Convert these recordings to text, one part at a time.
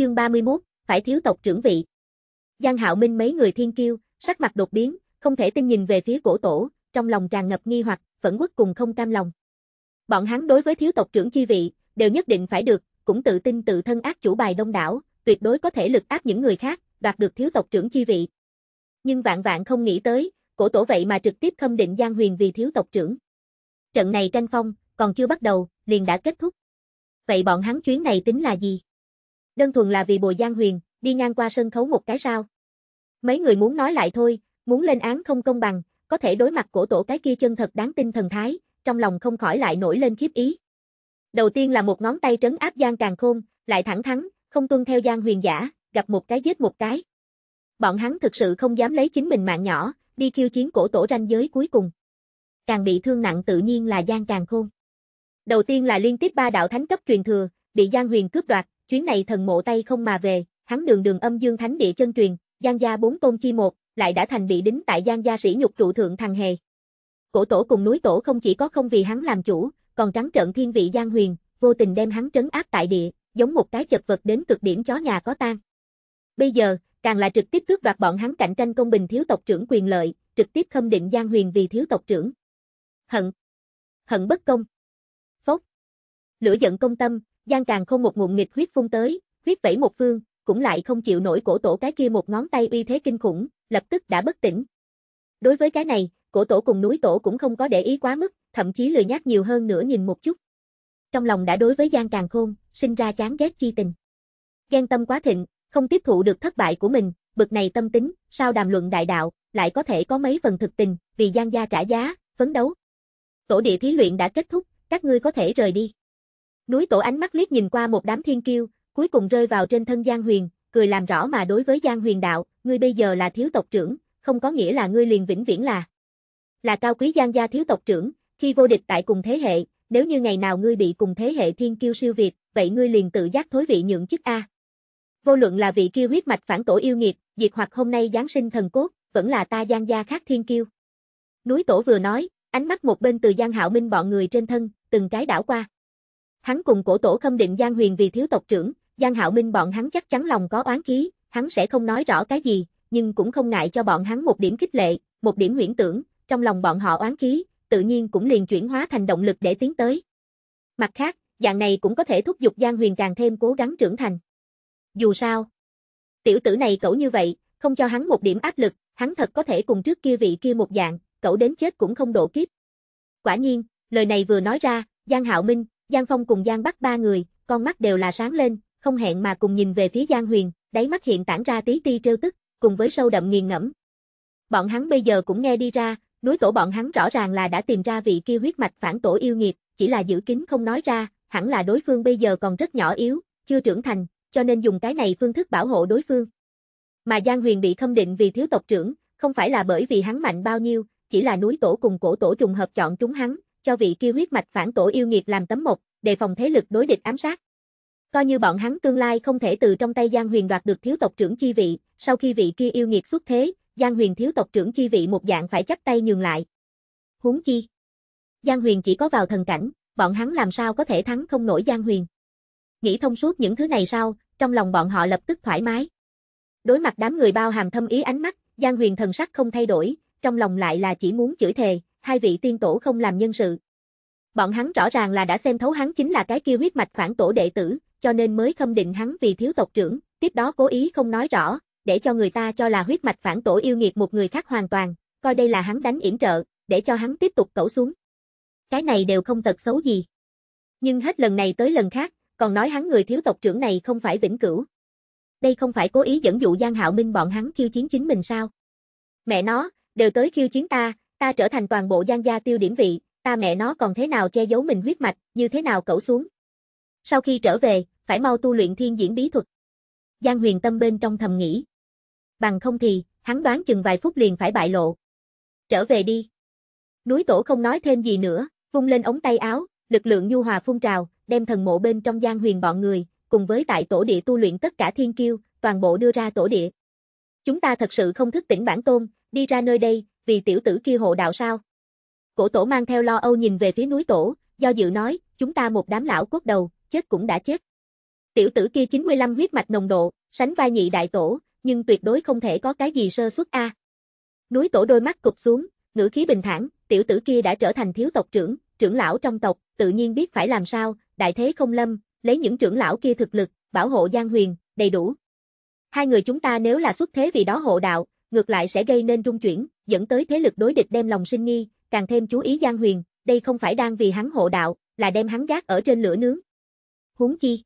Chương 31, phải thiếu tộc trưởng vị. Giang Hạo Minh mấy người thiên kiêu, sắc mặt đột biến, không thể tin nhìn về phía cổ tổ, trong lòng tràn ngập nghi hoặc, phẫn quốc cùng không cam lòng. Bọn hắn đối với thiếu tộc trưởng chi vị, đều nhất định phải được, cũng tự tin tự thân ác chủ bài đông đảo, tuyệt đối có thể lực áp những người khác, đoạt được thiếu tộc trưởng chi vị. Nhưng vạn vạn không nghĩ tới, cổ tổ vậy mà trực tiếp khâm định Giang Huyền vì thiếu tộc trưởng. Trận này tranh phong, còn chưa bắt đầu, liền đã kết thúc. Vậy bọn hắn chuyến này tính là gì? đơn thuần là vì bồi Giang Huyền, đi ngang qua sân khấu một cái sao. Mấy người muốn nói lại thôi, muốn lên án không công bằng, có thể đối mặt cổ tổ cái kia chân thật đáng tin thần thái, trong lòng không khỏi lại nổi lên khiếp ý. Đầu tiên là một ngón tay trấn áp Giang Càng Khôn, lại thẳng thắn, không tuân theo Giang Huyền giả, gặp một cái giết một cái. Bọn hắn thực sự không dám lấy chính mình mạng nhỏ, đi khiêu chiến cổ tổ ranh giới cuối cùng. Càng bị thương nặng tự nhiên là Giang Càng Khôn. Đầu tiên là liên tiếp ba đạo thánh cấp truyền thừa, bị Giang Huyền cướp đoạt, chuyến này thần mộ tay không mà về, hắn đường đường âm dương thánh địa chân truyền, Giang gia bốn tôn chi một, lại đã thành bị đính tại Giang gia sĩ nhục trụ thượng thằng hề. Cổ tổ cùng núi tổ không chỉ có không vì hắn làm chủ, còn trắng trợn thiên vị Giang Huyền, vô tình đem hắn trấn áp tại địa, giống một cái chật vật đến cực điểm chó nhà có tan Bây giờ, càng là trực tiếp cướp đoạt bọn hắn cạnh tranh công bình thiếu tộc trưởng quyền lợi, trực tiếp khâm định Giang Huyền vì thiếu tộc trưởng. Hận. Hận bất công. Phốc. Lửa giận công tâm, Giang Càng không một nguồn nghịch huyết phun tới, huyết vẩy một phương, cũng lại không chịu nổi cổ tổ cái kia một ngón tay uy thế kinh khủng, lập tức đã bất tỉnh. Đối với cái này, cổ tổ cùng núi tổ cũng không có để ý quá mức, thậm chí lười nhát nhiều hơn nữa nhìn một chút. Trong lòng đã đối với Giang Càng Khôn, sinh ra chán ghét chi tình. Ghen tâm quá thịnh, không tiếp thụ được thất bại của mình, bực này tâm tính, sao đàm luận đại đạo, lại có thể có mấy phần thực tình, vì Giang gia trả giá, phấn đấu. Tổ địa thí luyện đã kết thúc, các ngươi có thể rời đi. Núi tổ ánh mắt liếc nhìn qua một đám thiên kiêu, cuối cùng rơi vào trên thân Giang Huyền, cười làm rõ mà đối với Giang Huyền đạo, ngươi bây giờ là thiếu tộc trưởng, không có nghĩa là ngươi liền vĩnh viễn là là cao quý Giang gia thiếu tộc trưởng, khi vô địch tại cùng thế hệ, nếu như ngày nào ngươi bị cùng thế hệ thiên kiêu siêu việt, vậy ngươi liền tự giác thối vị nhượng chức a. Vô luận là vị kiêu huyết mạch phản tổ yêu nghiệt, diệt hoặc hôm nay giáng sinh thần cốt, vẫn là ta Giang gia khác thiên kiêu. Núi tổ vừa nói, ánh mắt một bên từ Giang Hạo Minh bọn người trên thân, từng cái đảo qua. Hắn cùng cổ tổ khâm định Giang Huyền vì thiếu tộc trưởng, Giang Hạo Minh bọn hắn chắc chắn lòng có oán khí, hắn sẽ không nói rõ cái gì, nhưng cũng không ngại cho bọn hắn một điểm kích lệ, một điểm huyễn tưởng, trong lòng bọn họ oán khí, tự nhiên cũng liền chuyển hóa thành động lực để tiến tới. Mặt khác, dạng này cũng có thể thúc giục Giang Huyền càng thêm cố gắng trưởng thành. Dù sao, tiểu tử này cẩu như vậy, không cho hắn một điểm áp lực, hắn thật có thể cùng trước kia vị kia một dạng, cẩu đến chết cũng không độ kiếp. Quả nhiên, lời này vừa nói ra, Giang Hạo Minh, Giang Phong cùng Giang Bắc ba người, con mắt đều là sáng lên, không hẹn mà cùng nhìn về phía Giang Huyền, đáy mắt hiện tản ra tí ti trêu tức, cùng với sâu đậm nghiền ngẫm. Bọn hắn bây giờ cũng nghe đi ra, núi tổ bọn hắn rõ ràng là đã tìm ra vị kia huyết mạch phản tổ yêu nghiệt, chỉ là giữ kín không nói ra, hẳn là đối phương bây giờ còn rất nhỏ yếu, chưa trưởng thành, cho nên dùng cái này phương thức bảo hộ đối phương. Mà Giang Huyền bị khâm định vì thiếu tộc trưởng, không phải là bởi vì hắn mạnh bao nhiêu, chỉ là núi tổ cùng cổ tổ trùng hợp chọn chúng hắn, cho vị kia huyết mạch phản tổ yêu nghiệt làm tấm mộc, đề phòng thế lực đối địch ám sát. Coi như bọn hắn tương lai không thể từ trong tay Giang Huyền đoạt được thiếu tộc trưởng chi vị, sau khi vị kia yêu nghiệt xuất thế, Giang Huyền thiếu tộc trưởng chi vị một dạng phải chấp tay nhường lại. Huống chi? Giang Huyền chỉ có vào thần cảnh, bọn hắn làm sao có thể thắng không nổi Giang Huyền. Nghĩ thông suốt những thứ này sau, trong lòng bọn họ lập tức thoải mái. Đối mặt đám người bao hàm thâm ý ánh mắt, Giang Huyền thần sắc không thay đổi, trong lòng lại là chỉ muốn chửi thề, hai vị tiên tổ không làm nhân sự. Bọn hắn rõ ràng là đã xem thấu hắn chính là cái kia huyết mạch phản tổ đệ tử, cho nên mới khâm định hắn vì thiếu tộc trưởng, tiếp đó cố ý không nói rõ, để cho người ta cho là huyết mạch phản tổ yêu nghiệt một người khác hoàn toàn, coi đây là hắn đánh yểm trợ, để cho hắn tiếp tục tổ xuống. Cái này đều không tật xấu gì. Nhưng hết lần này tới lần khác, còn nói hắn người thiếu tộc trưởng này không phải vĩnh cửu. Đây không phải cố ý dẫn dụ Giang Hạo Minh bọn hắn khiêu chiến chính mình sao? Mẹ nó, đều tới khiêu chiến ta, Ta trở thành toàn bộ Giang gia tiêu điểm vị, ta mẹ nó còn thế nào che giấu mình huyết mạch, như thế nào cẩu xuống. Sau khi trở về, phải mau tu luyện thiên diễn bí thuật. Giang huyền tâm bên trong thầm nghĩ. Bằng không thì, hắn đoán chừng vài phút liền phải bại lộ. Trở về đi. Núi tổ không nói thêm gì nữa, vung lên ống tay áo, lực lượng nhu hòa phun trào, đem thần mộ bên trong Giang huyền bọn người, cùng với tại tổ địa tu luyện tất cả thiên kiêu, toàn bộ đưa ra tổ địa. Chúng ta thật sự không thức tỉnh bản tôn, đi ra nơi đây, vì tiểu tử kia hộ đạo sao? Cổ tổ mang theo lo âu nhìn về phía núi tổ, do dự nói, chúng ta một đám lão cốt đầu, chết cũng đã chết. Tiểu tử kia 95 huyết mạch nồng độ, sánh vai nhị đại tổ, nhưng tuyệt đối không thể có cái gì sơ suất a. Núi tổ đôi mắt cụp xuống, ngữ khí bình thản, tiểu tử kia đã trở thành thiếu tộc trưởng, trưởng lão trong tộc, tự nhiên biết phải làm sao, đại thế không lâm, lấy những trưởng lão kia thực lực, bảo hộ Giang Huyền, đầy đủ. Hai người chúng ta nếu là xuất thế vì đó hộ đạo, ngược lại sẽ gây nên trung chuyển, dẫn tới thế lực đối địch đem lòng sinh nghi, càng thêm chú ý Giang Huyền, đây không phải đang vì hắn hộ đạo, là đem hắn gác ở trên lửa nướng. Huống chi,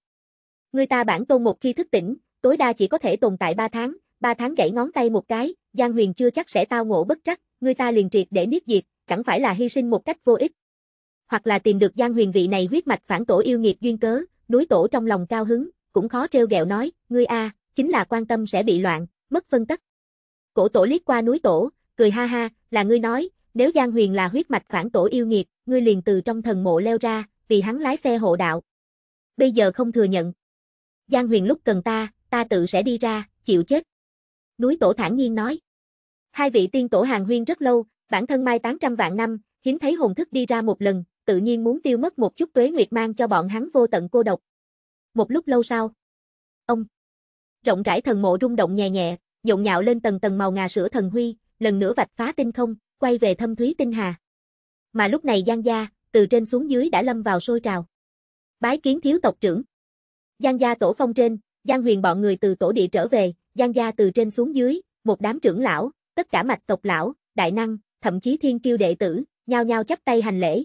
người ta bản tôn một khi thức tỉnh, tối đa chỉ có thể tồn tại 3 tháng, 3 tháng gãy ngón tay một cái, Giang Huyền chưa chắc sẽ tao ngộ bất trắc, người ta liền triệt để niết diệt, chẳng phải là hy sinh một cách vô ích. Hoặc là tìm được Giang Huyền vị này huyết mạch phản tổ yêu nghiệt duyên cớ, núi tổ trong lòng cao hứng, cũng khó trêu ghẹo nói, ngươi a, chính là quan tâm sẽ bị loạn, mất phân tắc. Cổ tổ liếc qua núi tổ, cười ha ha, là ngươi nói, nếu Giang Huyền là huyết mạch phản tổ yêu nghiệt, ngươi liền từ trong thần mộ leo ra, vì hắn lái xe hộ đạo. Bây giờ không thừa nhận. Giang Huyền lúc cần ta, ta tự sẽ đi ra, chịu chết. Núi Tổ thản nhiên nói. Hai vị tiên tổ hàng huyên rất lâu, bản thân mai tán trăm vạn năm, hiếm thấy hồn thức đi ra một lần, tự nhiên muốn tiêu mất một chút tuế nguyệt mang cho bọn hắn vô tận cô độc. Một lúc lâu sau, ông rộng rãi thần mộ rung động nhẹ nhẹ, nhộn nhạo lên tầng tầng màu ngà sữa thần huy, lần nữa vạch phá tinh không, quay về thâm thúy tinh hà. Mà lúc này Giang Gia, từ trên xuống dưới đã lâm vào sôi trào. Bái kiến thiếu tộc trưởng. Giang Gia tổ phong trên, Giang huyền bọn người từ tổ địa trở về, Giang Gia từ trên xuống dưới, một đám trưởng lão, tất cả mạch tộc lão, đại năng, thậm chí thiên kiêu đệ tử, nhao nhao chắp tay hành lễ.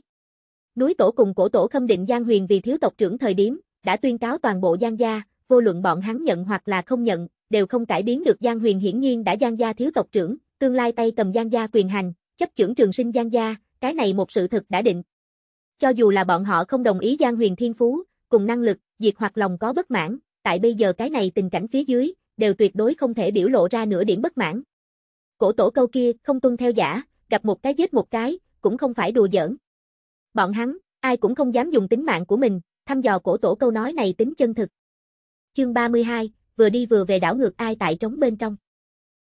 Núi tổ cùng cổ tổ khâm định Giang huyền vì thiếu tộc trưởng thời điểm, đã tuyên cáo toàn bộ Giang Gia, vô luận bọn hắn nhận hoặc là không nhận, đều không cải biến được Giang huyền hiển nhiên đã Giang Gia thiếu tộc trưởng, tương lai tay cầm Giang gia quyền hành, chấp trưởng trường sinh Giang gia, cái này một sự thực đã định. Cho dù là bọn họ không đồng ý Giang huyền thiên phú, cùng năng lực, diệt hoặc lòng có bất mãn, tại bây giờ cái này tình cảnh phía dưới, đều tuyệt đối không thể biểu lộ ra nửa điểm bất mãn. Cổ tổ câu kia, không tuân theo giả, gặp một cái giết một cái, cũng không phải đùa giỡn. Bọn hắn, ai cũng không dám dùng tính mạng của mình, thăm dò cổ tổ câu nói này tính chân thực. Chương 32, vừa đi vừa về đảo ngược ai tại trống bên trong.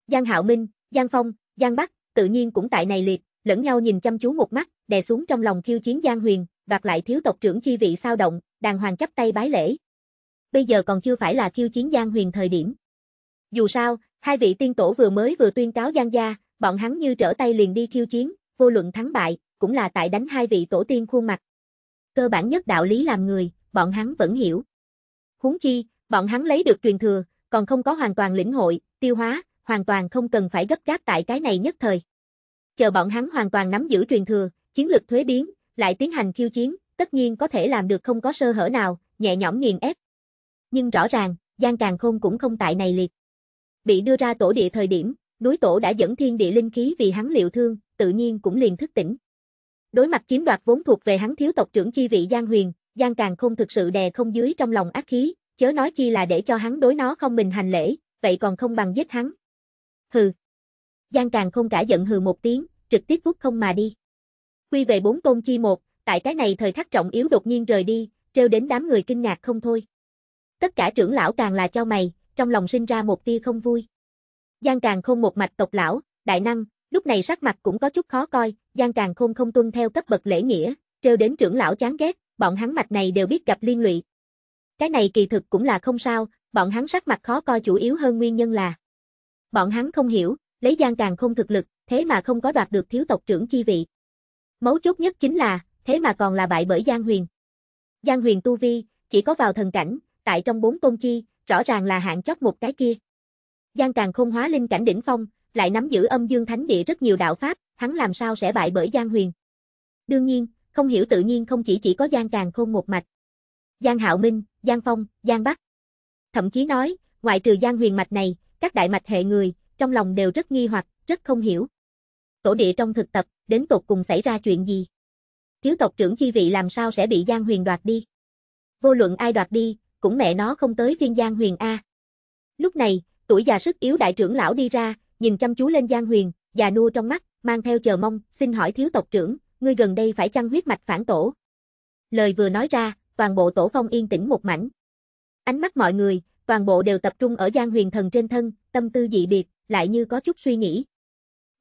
Giang Hạo Minh, Giang Phong, Giang Bắc, tự nhiên cũng tại này liệt, lẫn nhau nhìn chăm chú một mắt, đè xuống trong lòng khiêu chiến Giang Huyền, đoạt lại thiếu tộc trưởng chi vị sao động, đàng hoàng chắp tay bái lễ. Bây giờ còn chưa phải là khiêu chiến Giang Huyền thời điểm. Dù sao, hai vị tiên tổ vừa mới vừa tuyên cáo Giang gia, bọn hắn như trở tay liền đi khiêu chiến, vô luận thắng bại, cũng là tại đánh hai vị tổ tiên khuôn mặt. Cơ bản nhất đạo lý làm người, bọn hắn vẫn hiểu. Huống chi, bọn hắn lấy được truyền thừa, còn không có hoàn toàn lĩnh hội, tiêu hóa, hoàn toàn không cần phải gấp gáp tại cái này nhất thời. Chờ bọn hắn hoàn toàn nắm giữ truyền thừa, chiến lược thuế biến, lại tiến hành khiêu chiến, tất nhiên có thể làm được không có sơ hở nào, nhẹ nhõm nghiền ép. Nhưng rõ ràng, Giang Càng Khôn cũng không tại này liệt. Bị đưa ra tổ địa thời điểm, núi tổ đã dẫn thiên địa linh khí vì hắn liệu thương, tự nhiên cũng liền thức tỉnh. Đối mặt chiếm đoạt vốn thuộc về hắn thiếu tộc trưởng chi vị Giang Huyền, Giang Càng Khôn thực sự đè không dưới trong lòng ác khí, chớ nói chi là để cho hắn đối nó không mình hành lễ, vậy còn không bằng giết hắn, hừ. Giang Càng không cả giận hừ một tiếng, trực tiếp vút không mà đi. Quy về bốn tôn chi một, tại cái này thời khắc trọng yếu đột nhiên rời đi, treo đến đám người kinh ngạc không thôi. Tất cả trưởng lão càng là cho mày, trong lòng sinh ra một tia không vui. Giang Càng không một mạch tộc lão, đại năng, lúc này sắc mặt cũng có chút khó coi, Giang Càng không không tuân theo cấp bậc lễ nghĩa, treo đến trưởng lão chán ghét, bọn hắn mạch này đều biết gặp liên lụy. Cái này kỳ thực cũng là không sao, bọn hắn sắc mặt khó coi chủ yếu hơn nguyên nhân là Bọn hắn không hiểu, lấy Giang Càng không thực lực, thế mà không có đoạt được thiếu tộc trưởng chi vị. Mấu chốt nhất chính là, thế mà còn là bại bởi Giang Huyền. Giang Huyền tu vi, chỉ có vào thần cảnh, tại trong bốn tôn chi, rõ ràng là hạng chót một cái kia. Giang Càng không hóa linh cảnh đỉnh phong, lại nắm giữ âm dương thánh địa rất nhiều đạo pháp, hắn làm sao sẽ bại bởi Giang Huyền. Đương nhiên, không hiểu tự nhiên không chỉ chỉ có Giang Càng không một mạch. Giang Hạo Minh, Giang Phong, Giang Bắc. Thậm chí nói, ngoại trừ Giang Huyền mạch này, các đại mạch hệ người, trong lòng đều rất nghi hoặc, rất không hiểu. Tổ địa trong thực tập, đến tột cùng xảy ra chuyện gì? Thiếu tộc trưởng chi vị làm sao sẽ bị Giang Huyền đoạt đi? Vô luận ai đoạt đi, cũng mẹ nó không tới phiên Giang Huyền A. Lúc này, tuổi già sức yếu đại trưởng lão đi ra, nhìn chăm chú lên Giang Huyền, già nua trong mắt, mang theo chờ mong, xin hỏi thiếu tộc trưởng, ngươi gần đây phải chăng huyết mạch phản tổ? Lời vừa nói ra, toàn bộ tổ phong yên tĩnh một mảnh. Ánh mắt mọi người, toàn bộ đều tập trung ở Giang Huyền Thần trên thân, tâm tư dị biệt, lại như có chút suy nghĩ.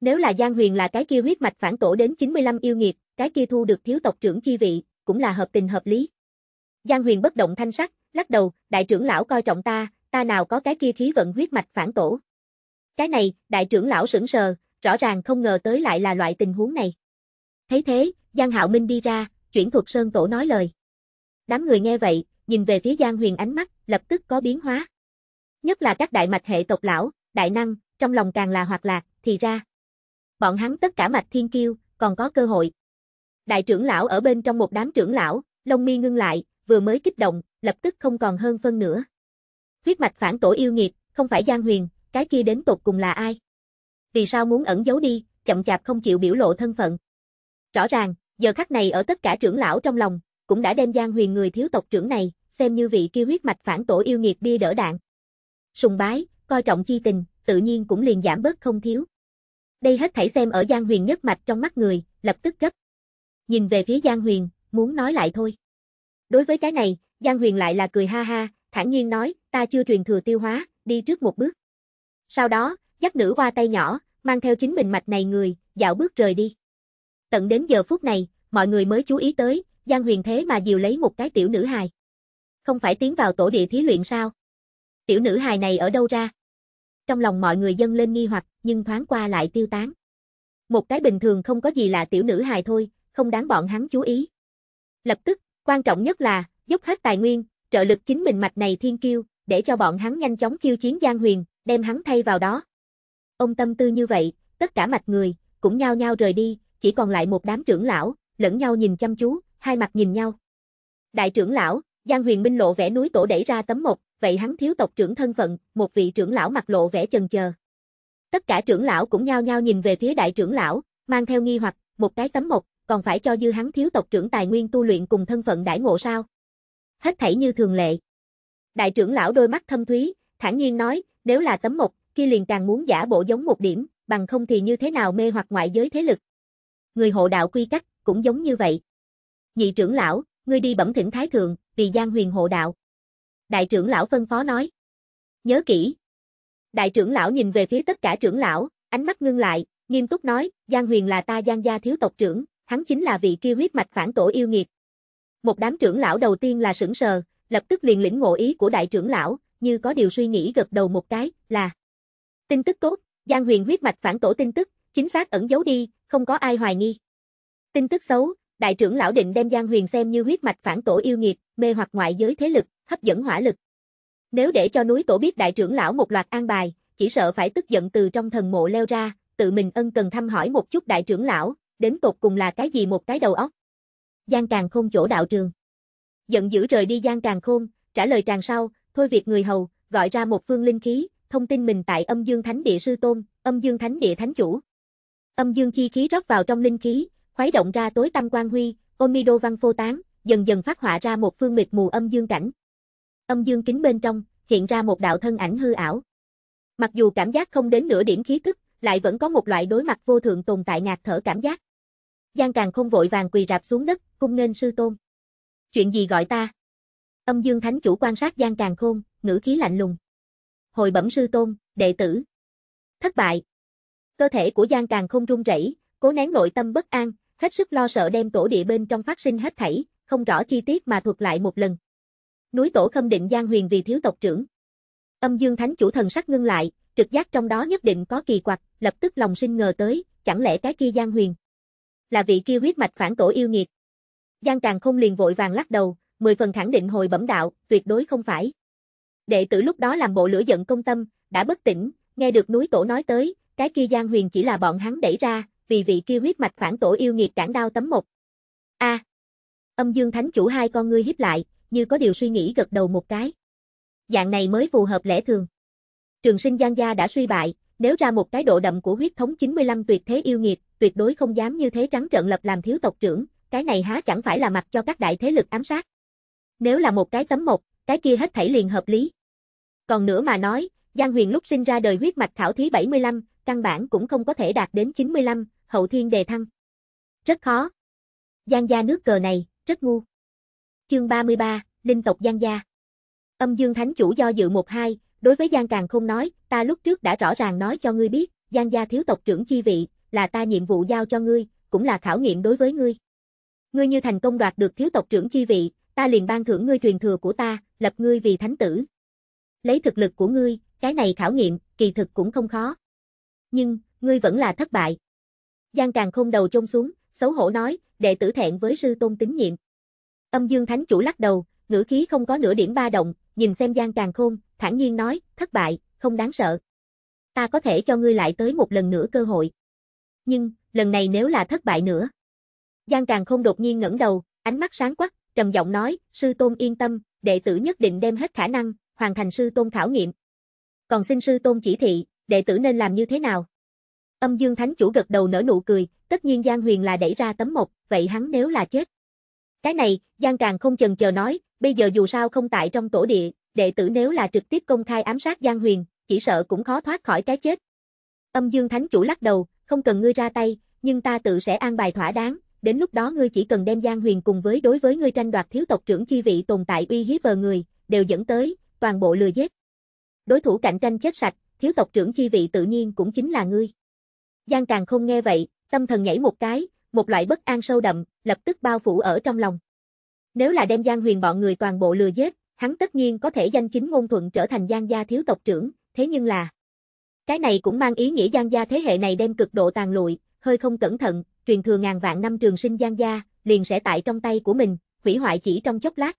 Nếu là Giang Huyền là cái kia huyết mạch phản tổ đến 95 yêu nghiệt, cái kia thu được thiếu tộc trưởng chi vị, cũng là hợp tình hợp lý. Giang Huyền bất động thanh sắc, lắc đầu, đại trưởng lão coi trọng ta, ta nào có cái kia khí vận huyết mạch phản tổ. Cái này, đại trưởng lão sững sờ, rõ ràng không ngờ tới lại là loại tình huống này. Thấy thế, Giang Hạo Minh đi ra, chuyển thuật Sơn Tổ nói lời. Đám người nghe vậy, nhìn về phía Giang Huyền ánh mắt, lập tức có biến hóa. Nhất là các đại mạch hệ tộc lão, đại năng, trong lòng càng là hoạt lạc, thì ra. Bọn hắn tất cả mạch thiên kiêu, còn có cơ hội. Đại trưởng lão ở bên trong một đám trưởng lão, lông mi ngưng lại, vừa mới kích động, lập tức không còn hơn phân nữa. Huyết mạch phản tổ yêu nghiệt, không phải Giang Huyền, cái kia đến tột cùng là ai? Vì sao muốn ẩn giấu đi, chậm chạp không chịu biểu lộ thân phận? Rõ ràng, giờ khắc này ở tất cả trưởng lão trong lòng, cũng đã đem Giang Huyền người thiếu tộc trưởng này, xem như vị kia huyết mạch phản tổ yêu nghiệt bia đỡ đạn. Sùng bái, coi trọng chi tình, tự nhiên cũng liền giảm bớt không thiếu. Đây hết thảy xem ở Giang Huyền nhất mạch trong mắt người, lập tức gấp. Nhìn về phía Giang Huyền, muốn nói lại thôi. Đối với cái này, Giang Huyền lại là cười ha ha, thản nhiên nói, ta chưa truyền thừa tiêu hóa, đi trước một bước. Sau đó, dắt nữ qua tay nhỏ, mang theo chính mình mạch này người, dạo bước rời đi. Tận đến giờ phút này, mọi người mới chú ý tới, Giang Huyền thế mà dìu lấy một cái tiểu nữ hài. Không phải tiến vào tổ địa thí luyện sao? Tiểu nữ hài này ở đâu ra? Trong lòng mọi người dâng lên nghi hoặc, nhưng thoáng qua lại tiêu tán. Một cái bình thường không có gì là tiểu nữ hài thôi, không đáng bọn hắn chú ý. Lập tức, quan trọng nhất là, dốc hết tài nguyên, trợ lực chính mình mạch này thiên kiêu, để cho bọn hắn nhanh chóng kiêu chiến Giang Huyền, đem hắn thay vào đó. Ông tâm tư như vậy, tất cả mạch người, cũng nhao nhao rời đi, chỉ còn lại một đám trưởng lão, lẫn nhau nhìn chăm chú, hai mặt nhìn nhau. Đại trưởng lão, Giang Huyền Minh lộ vẻ núi tổ đẩy ra tấm một, vậy hắn thiếu tộc trưởng thân phận, một vị trưởng lão mặt lộ vẻ chần chờ. Tất cả trưởng lão cũng nhao nhao nhìn về phía đại trưởng lão, mang theo nghi hoặc, một cái tấm một, còn phải cho dư hắn thiếu tộc trưởng tài nguyên tu luyện cùng thân phận đãi ngộ sao? Hết thảy như thường lệ. Đại trưởng lão đôi mắt thâm thúy, thản nhiên nói, nếu là tấm một, kia liền càng muốn giả bộ giống một điểm, bằng không thì như thế nào mê hoặc ngoại giới thế lực. Người hộ đạo quy cách, cũng giống như vậy. Nhị trưởng lão, ngươi đi bẩm thỉnh thái thượng, vì Giang Huyền hộ đạo. Đại trưởng lão phân phó nói. Nhớ kỹ. Đại trưởng lão nhìn về phía tất cả trưởng lão, ánh mắt ngưng lại, nghiêm túc nói, Giang Huyền là ta Giang gia thiếu tộc trưởng, hắn chính là vị kia huyết mạch phản tổ yêu nghiệt. Một đám trưởng lão đầu tiên là sững sờ, lập tức liền lĩnh ngộ ý của đại trưởng lão, như có điều suy nghĩ gật đầu một cái, là Tin tức tốt, Giang Huyền huyết mạch phản tổ tin tức, chính xác ẩn giấu đi, không có ai hoài nghi. Tin tức xấu, Đại trưởng lão định đem Giang Huyền xem như huyết mạch phản tổ yêu nghiệt, mê hoặc ngoại giới thế lực, hấp dẫn hỏa lực. Nếu để cho núi tổ biết đại trưởng lão một loạt an bài, chỉ sợ phải tức giận từ trong thần mộ leo ra, tự mình ân cần thăm hỏi một chút đại trưởng lão, đến tột cùng là cái gì một cái đầu óc. Giang Càng Khôn chỗ đạo trường. Giận dữ rời đi Giang Càng Khôn, trả lời tràng sau, thôi việc người hầu, gọi ra một phương linh khí, thông tin mình tại âm dương thánh địa sư tôn, âm dương thánh địa thánh chủ. Âm dương chi khí rót vào trong linh khí, khuấy động ra tối tâm quan huy, Omido văn phô tán, dần dần phát họa ra một phương mịt mù âm dương cảnh. Âm dương kính bên trong, hiện ra một đạo thân ảnh hư ảo. Mặc dù cảm giác không đến nửa điểm khí tức, lại vẫn có một loại đối mặt vô thượng tồn tại ngạt thở cảm giác. Giang Càng không vội vàng quỳ rạp xuống đất, cung nên sư tôn. Chuyện gì gọi ta? Âm Dương Thánh chủ quan sát Giang Càng Khôn, ngữ khí lạnh lùng. Hồi bẩm sư tôn, đệ tử. Thất bại. Cơ thể của Giang Càng không rung rẩy, cố nén nội tâm bất an, hết sức lo sợ đem tổ địa bên trong phát sinh hết thảy, không rõ chi tiết mà thuật lại một lần. Núi tổ khâm định Giang Huyền vì thiếu tộc trưởng. Âm Dương Thánh chủ thần sắc ngưng lại, trực giác trong đó nhất định có kỳ quặc, lập tức lòng sinh ngờ tới, chẳng lẽ cái kia Giang Huyền là vị kia huyết mạch phản tổ yêu nghiệt. Giang Càng không liền vội vàng lắc đầu, mười phần khẳng định hồi bẩm đạo, tuyệt đối không phải. Đệ tử lúc đó làm bộ lửa giận công tâm, đã bất tỉnh, nghe được núi tổ nói tới, cái kia Giang Huyền chỉ là bọn hắn đẩy ra, vì vị kia huyết mạch phản tổ yêu nghiệt cản đao tấm một. A. À, âm dương thánh chủ hai con ngươi híp lại, như có điều suy nghĩ gật đầu một cái. Dạng này mới phù hợp lẽ thường. Trường sinh Giang Gia đã suy bại, nếu ra một cái độ đậm của huyết thống 95 tuyệt thế yêu nghiệt, tuyệt đối không dám như thế trắng trợn lập làm thiếu tộc trưởng, cái này há chẳng phải là mặt cho các đại thế lực ám sát. Nếu là một cái tấm một, cái kia hết thảy liền hợp lý. Còn nữa mà nói, Giang Huyền lúc sinh ra đời huyết mạch khảo thí 75, căn bản cũng không có thể đạt đến 95, hậu thiên đề thăng. Rất khó. Giang gia nước cờ này, rất ngu. Chương 33, Linh tộc Giang gia. Âm Dương Thánh chủ do dự một hai, đối với Giang Càng không nói, ta lúc trước đã rõ ràng nói cho ngươi biết, Giang gia thiếu tộc trưởng chi vị, là ta nhiệm vụ giao cho ngươi, cũng là khảo nghiệm đối với ngươi. Ngươi như thành công đoạt được thiếu tộc trưởng chi vị, ta liền ban thưởng ngươi truyền thừa của ta, lập ngươi vì thánh tử. Lấy thực lực của ngươi, cái này khảo nghiệm, kỳ thực cũng không khó. Nhưng, ngươi vẫn là thất bại. Giang Càng không đầu trông xuống, xấu hổ nói, đệ tử thẹn với sư tôn tín nhiệm. Âm Dương Thánh chủ lắc đầu, ngữ khí không có nửa điểm ba động, nhìn xem Giang Càng Khôn, thản nhiên nói, thất bại, không đáng sợ. Ta có thể cho ngươi lại tới một lần nữa cơ hội. Nhưng, lần này nếu là thất bại nữa. Giang Càng Không đột nhiên ngẩng đầu, ánh mắt sáng quắc, trầm giọng nói, sư tôn yên tâm, đệ tử nhất định đem hết khả năng, hoàn thành sư tôn khảo nghiệm. Còn xin sư tôn chỉ thị, đệ tử nên làm như thế nào? Âm Dương Thánh Chủ gật đầu nở nụ cười, tất nhiên Giang Huyền là đẩy ra tấm mộc. vậy hắn nếu là chết. Cái này, Giang càng không chần chờ nói, bây giờ dù sao không tại trong tổ địa, đệ tử nếu là trực tiếp công khai ám sát Giang Huyền, chỉ sợ cũng khó thoát khỏi cái chết. Âm Dương Thánh Chủ lắc đầu, không cần ngươi ra tay, nhưng ta tự sẽ an bài thỏa đáng, đến lúc đó ngươi chỉ cần đem Giang Huyền cùng với đối với ngươi tranh đoạt thiếu tộc trưởng chi vị tồn tại uy hiếp bờ người, đều dẫn tới, toàn bộ lừa giết. Đối thủ cạnh tranh chết sạch, thiếu tộc trưởng chi vị tự nhiên cũng chính là ngươi. Giang Càng không nghe vậy, tâm thần nhảy một cái, một loại bất an sâu đậm, lập tức bao phủ ở trong lòng. Nếu là đem Giang Huyền bọn người toàn bộ lừa giết, hắn tất nhiên có thể danh chính ngôn thuận trở thành Giang gia thiếu tộc trưởng, thế nhưng là cái này cũng mang ý nghĩa Giang gia thế hệ này đem cực độ tàn lụi, hơi không cẩn thận, truyền thừa ngàn vạn năm trường sinh Giang gia, liền sẽ tại trong tay của mình, hủy hoại chỉ trong chốc lát.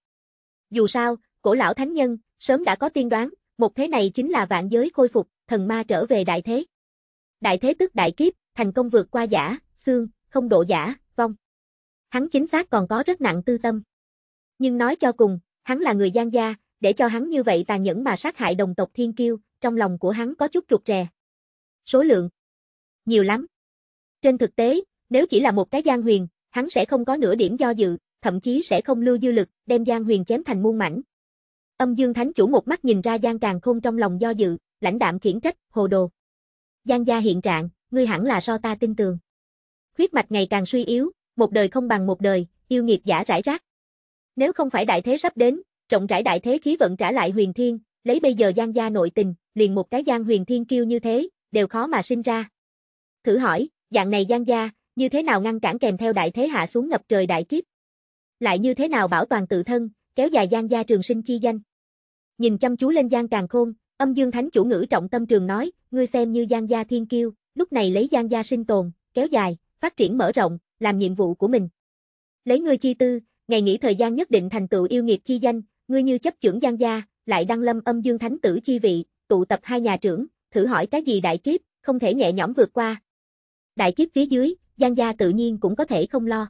Dù sao, cổ lão thánh nhân sớm đã có tiên đoán, một thế này chính là vạn giới khôi phục, thần ma trở về đại thế. Đại thế tức đại kiếp, thành công vượt qua giả, xương, không độ giả, vong. Hắn chính xác còn có rất nặng tư tâm. Nhưng nói cho cùng, hắn là người gian gia, để cho hắn như vậy tàn nhẫn mà sát hại đồng tộc thiên kiêu, trong lòng của hắn có chút rụt rè. Số lượng. Nhiều lắm. Trên thực tế, nếu chỉ là một cái gian huyền, hắn sẽ không có nửa điểm do dự, thậm chí sẽ không lưu dư lực, đem gian huyền chém thành muôn mảnh. Âm Dương Thánh chủ một mắt nhìn ra gian càng khôn trong lòng do dự, lãnh đạm khiển trách, hồ đồ. Giang gia hiện trạng, ngươi hẳn là so ta tin tường. Khuyết mạch ngày càng suy yếu, một đời không bằng một đời, yêu nghiệt giả rải rác. Nếu không phải đại thế sắp đến, trọng rãi đại thế khí vận trả lại huyền thiên, lấy bây giờ Giang gia nội tình, liền một cái Giang huyền thiên kiêu như thế, đều khó mà sinh ra. Thử hỏi, dạng này Giang gia, như thế nào ngăn cản kèm theo đại thế hạ xuống ngập trời đại kiếp? Lại như thế nào bảo toàn tự thân, kéo dài Giang gia trường sinh chi danh? Nhìn chăm chú lên Giang Càng Khôn, Âm Dương Thánh chủ ngữ trọng tâm trường nói, ngươi xem như Giang gia thiên kiêu, lúc này lấy Giang gia sinh tồn, kéo dài, phát triển mở rộng, làm nhiệm vụ của mình. Lấy ngươi chi tư, ngày nghỉ thời gian nhất định thành tựu yêu nghiệt chi danh, ngươi như chấp trưởng Giang gia, lại đăng lâm Âm Dương Thánh tử chi vị, tụ tập hai nhà trưởng, thử hỏi cái gì đại kiếp, không thể nhẹ nhõm vượt qua. Đại kiếp phía dưới, Giang gia tự nhiên cũng có thể không lo.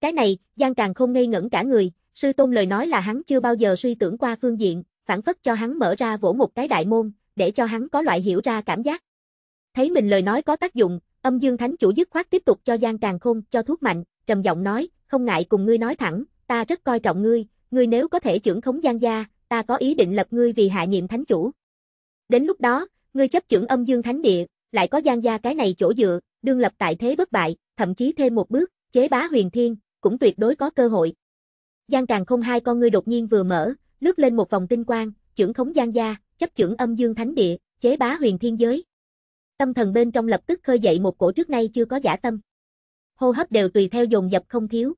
Cái này, Giang càng không ngây ngẩn cả người, sư tôn lời nói là hắn chưa bao giờ suy tưởng qua phương diện, phản phất cho hắn mở ra vỗ một cái đại môn, để cho hắn có loại hiểu ra cảm giác. Thấy mình lời nói có tác dụng, âm dương thánh chủ dứt khoát tiếp tục cho Giang Càng Khôn, cho thuốc mạnh, trầm giọng nói, không ngại cùng ngươi nói thẳng, ta rất coi trọng ngươi, ngươi nếu có thể trưởng khống Giang gia, ta có ý định lập ngươi vì hạ nhiệm thánh chủ. Đến lúc đó, ngươi chấp trưởng âm dương thánh địa, lại có Giang gia cái này chỗ dựa, đương lập tại thế bất bại, thậm chí thêm một bước, chế bá huyền thiên, cũng tuyệt đối có cơ hội. Giang Càng không hai con ngươi đột nhiên vừa mở, lướt lên một vòng tinh quang, trưởng khống gian gia, chấp trưởng âm dương thánh địa, chế bá huyền thiên giới. Tâm thần bên trong lập tức khơi dậy một cổ trước nay chưa có giả tâm. Hô hấp đều tùy theo dồn dập không thiếu.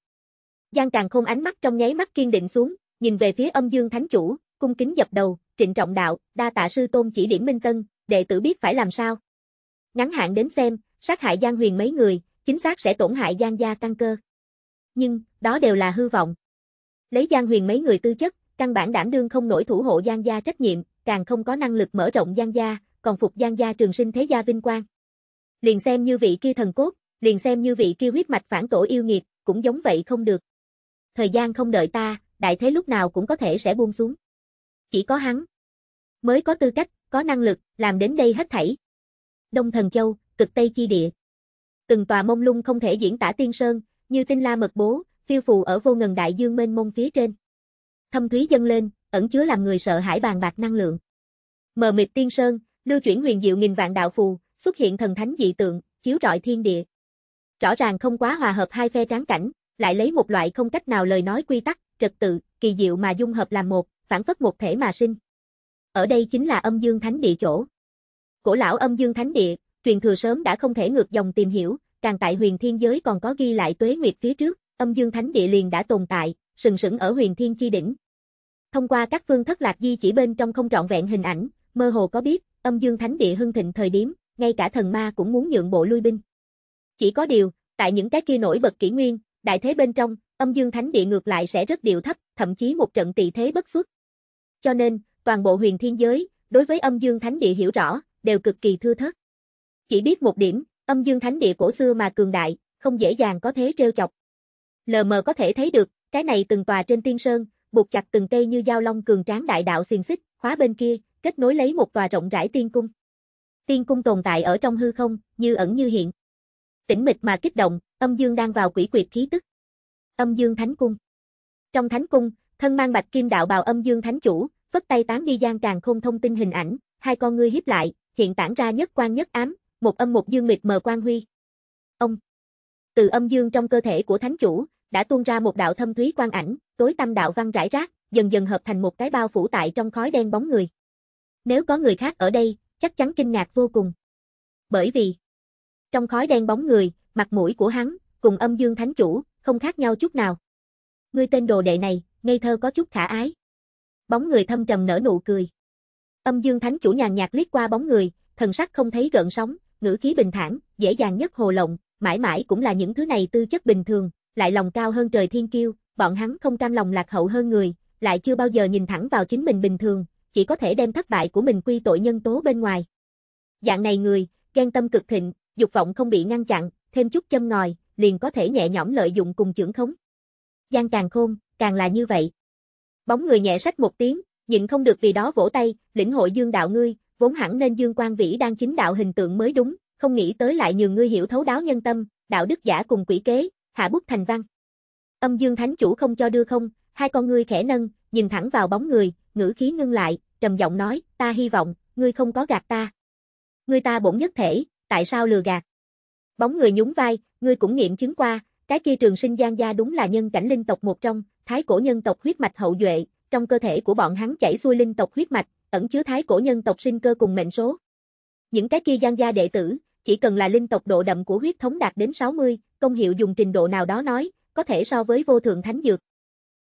Giang Càng không ánh mắt trong nháy mắt kiên định xuống, nhìn về phía âm dương thánh chủ, cung kính dập đầu, trịnh trọng đạo, đa tạ sư tôn chỉ điểm minh tân, đệ tử biết phải làm sao. Ngắn hạn đến xem, sát hại Giang Huyền mấy người, chính xác sẽ tổn hại Giang gia căn cơ. Nhưng, đó đều là hư vọng. Lấy Giang Huyền mấy người tư chất, căn bản đảm đương không nổi thủ hộ Giang gia trách nhiệm, càng không có năng lực mở rộng Giang gia, còn phục Giang gia trường sinh thế gia vinh quang. Liền xem như vị kia thần cốt, liền xem như vị kia huyết mạch phản tổ yêu nghiệt, cũng giống vậy không được. Thời gian không đợi ta, đại thế lúc nào cũng có thể sẽ buông xuống. Chỉ có hắn mới có tư cách, có năng lực làm đến đây hết thảy. Đông Thần Châu, cực Tây chi địa. Từng tòa mông lung không thể diễn tả tiên sơn, như tinh la mật bố, phiêu phù ở vô ngần đại dương mênh mông phía trên thâm thúy dâng lên, ẩn chứa làm người sợ hãi bàn bạc năng lượng. Mờ mịt tiên sơn, lưu chuyển huyền diệu nghìn vạn đạo phù, xuất hiện thần thánh dị tượng, chiếu rọi thiên địa. Rõ ràng không quá hòa hợp hai phe tráng cảnh, lại lấy một loại không cách nào lời nói quy tắc, trật tự, kỳ diệu mà dung hợp làm một, phản phất một thể mà sinh. Ở đây chính là âm dương thánh địa chỗ. Cổ lão âm dương thánh địa, truyền thừa sớm đã không thể ngược dòng tìm hiểu, càng tại huyền thiên giới còn có ghi lại tuế nguyệt phía trước, âm dương thánh địa liền đã tồn tại, sừng sững ở huyền thiên chi đỉnh. Thông qua các phương thất lạc di chỉ bên trong không trọn vẹn hình ảnh, mơ hồ có biết, âm dương thánh địa hưng thịnh thời điểm, ngay cả thần ma cũng muốn nhượng bộ lui binh. Chỉ có điều, tại những cái kia nổi bật kỷ nguyên, đại thế bên trong, âm dương thánh địa ngược lại sẽ rất điều thấp, thậm chí một trận tỷ thế bất xuất. Cho nên, toàn bộ huyền thiên giới, đối với âm dương thánh địa hiểu rõ, đều cực kỳ thưa thớt. Chỉ biết một điểm, âm dương thánh địa cổ xưa mà cường đại, không dễ dàng có thế trêu chọc. Lờ mờ có thể thấy được, cái này từng tòa trên tiên sơn, buộc chặt từng cây như dao long cường tráng đại đạo xiềng xích, khóa bên kia, kết nối lấy một tòa rộng rãi tiên cung. Tiên cung tồn tại ở trong hư không, như ẩn như hiện. Tĩnh mịch mà kích động, âm dương đang vào quỷ quyệt khí tức. Âm dương thánh cung. Trong thánh cung, thân mang bạch kim đạo bào âm dương thánh chủ, vất tay tán đi gian càng không thông tin hình ảnh, hai con ngươi hiếp lại, hiện tản ra nhất quan nhất ám, một âm một dương mịt mờ quan huy. Ông. Từ âm dương trong cơ thể của thánh chủ, đã tuôn ra một đạo thâm thúy quang ảnh, tối tâm đạo văn rải rác, dần dần hợp thành một cái bao phủ tại trong khói đen bóng người. Nếu có người khác ở đây, chắc chắn kinh ngạc vô cùng. Bởi vì, trong khói đen bóng người, mặt mũi của hắn, cùng âm dương thánh chủ, không khác nhau chút nào. Ngươi tên đồ đệ này, ngây thơ có chút khả ái. Bóng người thâm trầm nở nụ cười. Âm dương thánh chủ nhàn nhạt liếc qua bóng người, thần sắc không thấy gợn sóng, ngữ khí bình thản, dễ dàng nhất hồ lộng, mãi mãi cũng là những thứ này tư chất bình thường, lại lòng cao hơn trời thiên kiêu, bọn hắn không cam lòng lạc hậu hơn người, lại chưa bao giờ nhìn thẳng vào chính mình bình thường, chỉ có thể đem thất bại của mình quy tội nhân tố bên ngoài. Dạng này người, ghen tâm cực thịnh, dục vọng không bị ngăn chặn, thêm chút châm ngòi, liền có thể nhẹ nhõm lợi dụng cùng trưởng khống. Giang càng khôn, càng là như vậy. Bóng người nhẹ sách một tiếng, nhịn không được vì đó vỗ tay, lĩnh hội dương đạo ngươi, vốn hẳn nên dương quan vĩ đang chính đạo hình tượng mới đúng, không nghĩ tới lại nhiều ngươi hiểu thấu đáo nhân tâm, đạo đức giả cùng quỷ kế, hạ bút thành văn. Âm Dương Thánh Chủ không cho đưa không, hai con ngươi khẽ nâng, nhìn thẳng vào bóng người, ngữ khí ngưng lại, trầm giọng nói, ta hy vọng, ngươi không có gạt ta. Ngươi ta bổn nhất thể, tại sao lừa gạt? Bóng người nhún vai, ngươi cũng nghiệm chứng qua, cái kia trường sinh gian gia đúng là nhân cảnh linh tộc một trong, thái cổ nhân tộc huyết mạch hậu duệ, trong cơ thể của bọn hắn chảy xuôi linh tộc huyết mạch, ẩn chứa thái cổ nhân tộc sinh cơ cùng mệnh số. Những cái kia gian gia đệ tử, chỉ cần là linh tộc độ đậm của huyết thống đạt đến 60, công hiệu dùng trình độ nào đó nói, có thể so với vô thượng thánh dược.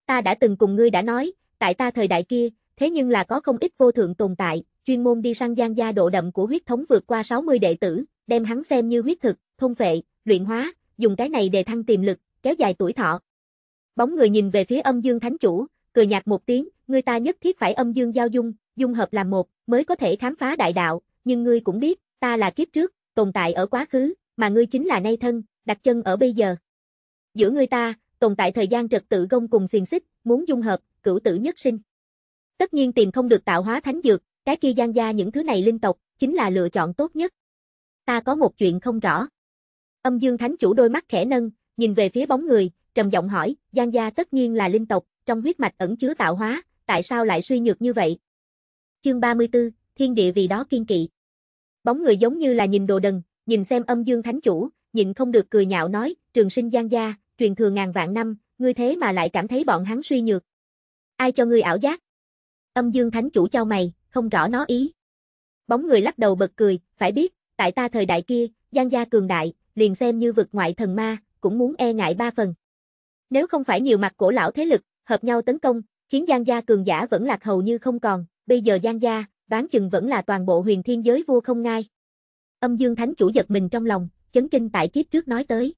Ta đã từng cùng ngươi đã nói, tại ta thời đại kia, thế nhưng là có không ít vô thượng tồn tại, chuyên môn đi sang gian gia độ đậm của huyết thống vượt qua 60 đệ tử, đem hắn xem như huyết thực, thông vệ luyện hóa, dùng cái này để thăng tiềm lực, kéo dài tuổi thọ. Bóng người nhìn về phía âm dương thánh chủ, cười nhạt một tiếng, người ta nhất thiết phải âm dương giao dung, dung hợp làm một, mới có thể khám phá đại đạo, nhưng ngươi cũng biết, ta là kiếp trước, tồn tại ở quá khứ, mà ngươi chính là nay thân, đặt chân ở bây giờ. Giữa ngươi ta, tồn tại thời gian trật tự gông cùng xiềng xích, muốn dung hợp, cửu tử nhất sinh. Tất nhiên tìm không được tạo hóa thánh dược, cái kia gian gia những thứ này linh tộc, chính là lựa chọn tốt nhất. Ta có một chuyện không rõ. Âm Dương Thánh chủ đôi mắt khẽ nâng, nhìn về phía bóng người, trầm giọng hỏi, gian gia tất nhiên là linh tộc, trong huyết mạch ẩn chứa tạo hóa, tại sao lại suy nhược như vậy? Chương 34, thiên địa vì đó kiên kỵ. Bóng người giống như là nhìn đồ đần, nhìn xem âm dương thánh chủ, nhịn không được cười nhạo nói, trường sinh gian gia, truyền thừa ngàn vạn năm, ngươi thế mà lại cảm thấy bọn hắn suy nhược. Ai cho ngươi ảo giác? Âm dương thánh chủ trao mày, không rõ nó ý. Bóng người lắc đầu bật cười, phải biết, tại ta thời đại kia, gian gia cường đại, liền xem như vực ngoại thần ma, cũng muốn e ngại ba phần. Nếu không phải nhiều mặt cổ lão thế lực, hợp nhau tấn công, khiến gian gia cường giả vẫn lạc hầu như không còn, bây giờ gian gia, đoán chừng vẫn là toàn bộ huyền thiên giới vua không ngai. Âm Dương Thánh chủ giật mình trong lòng, chấn kinh tại kiếp trước nói tới.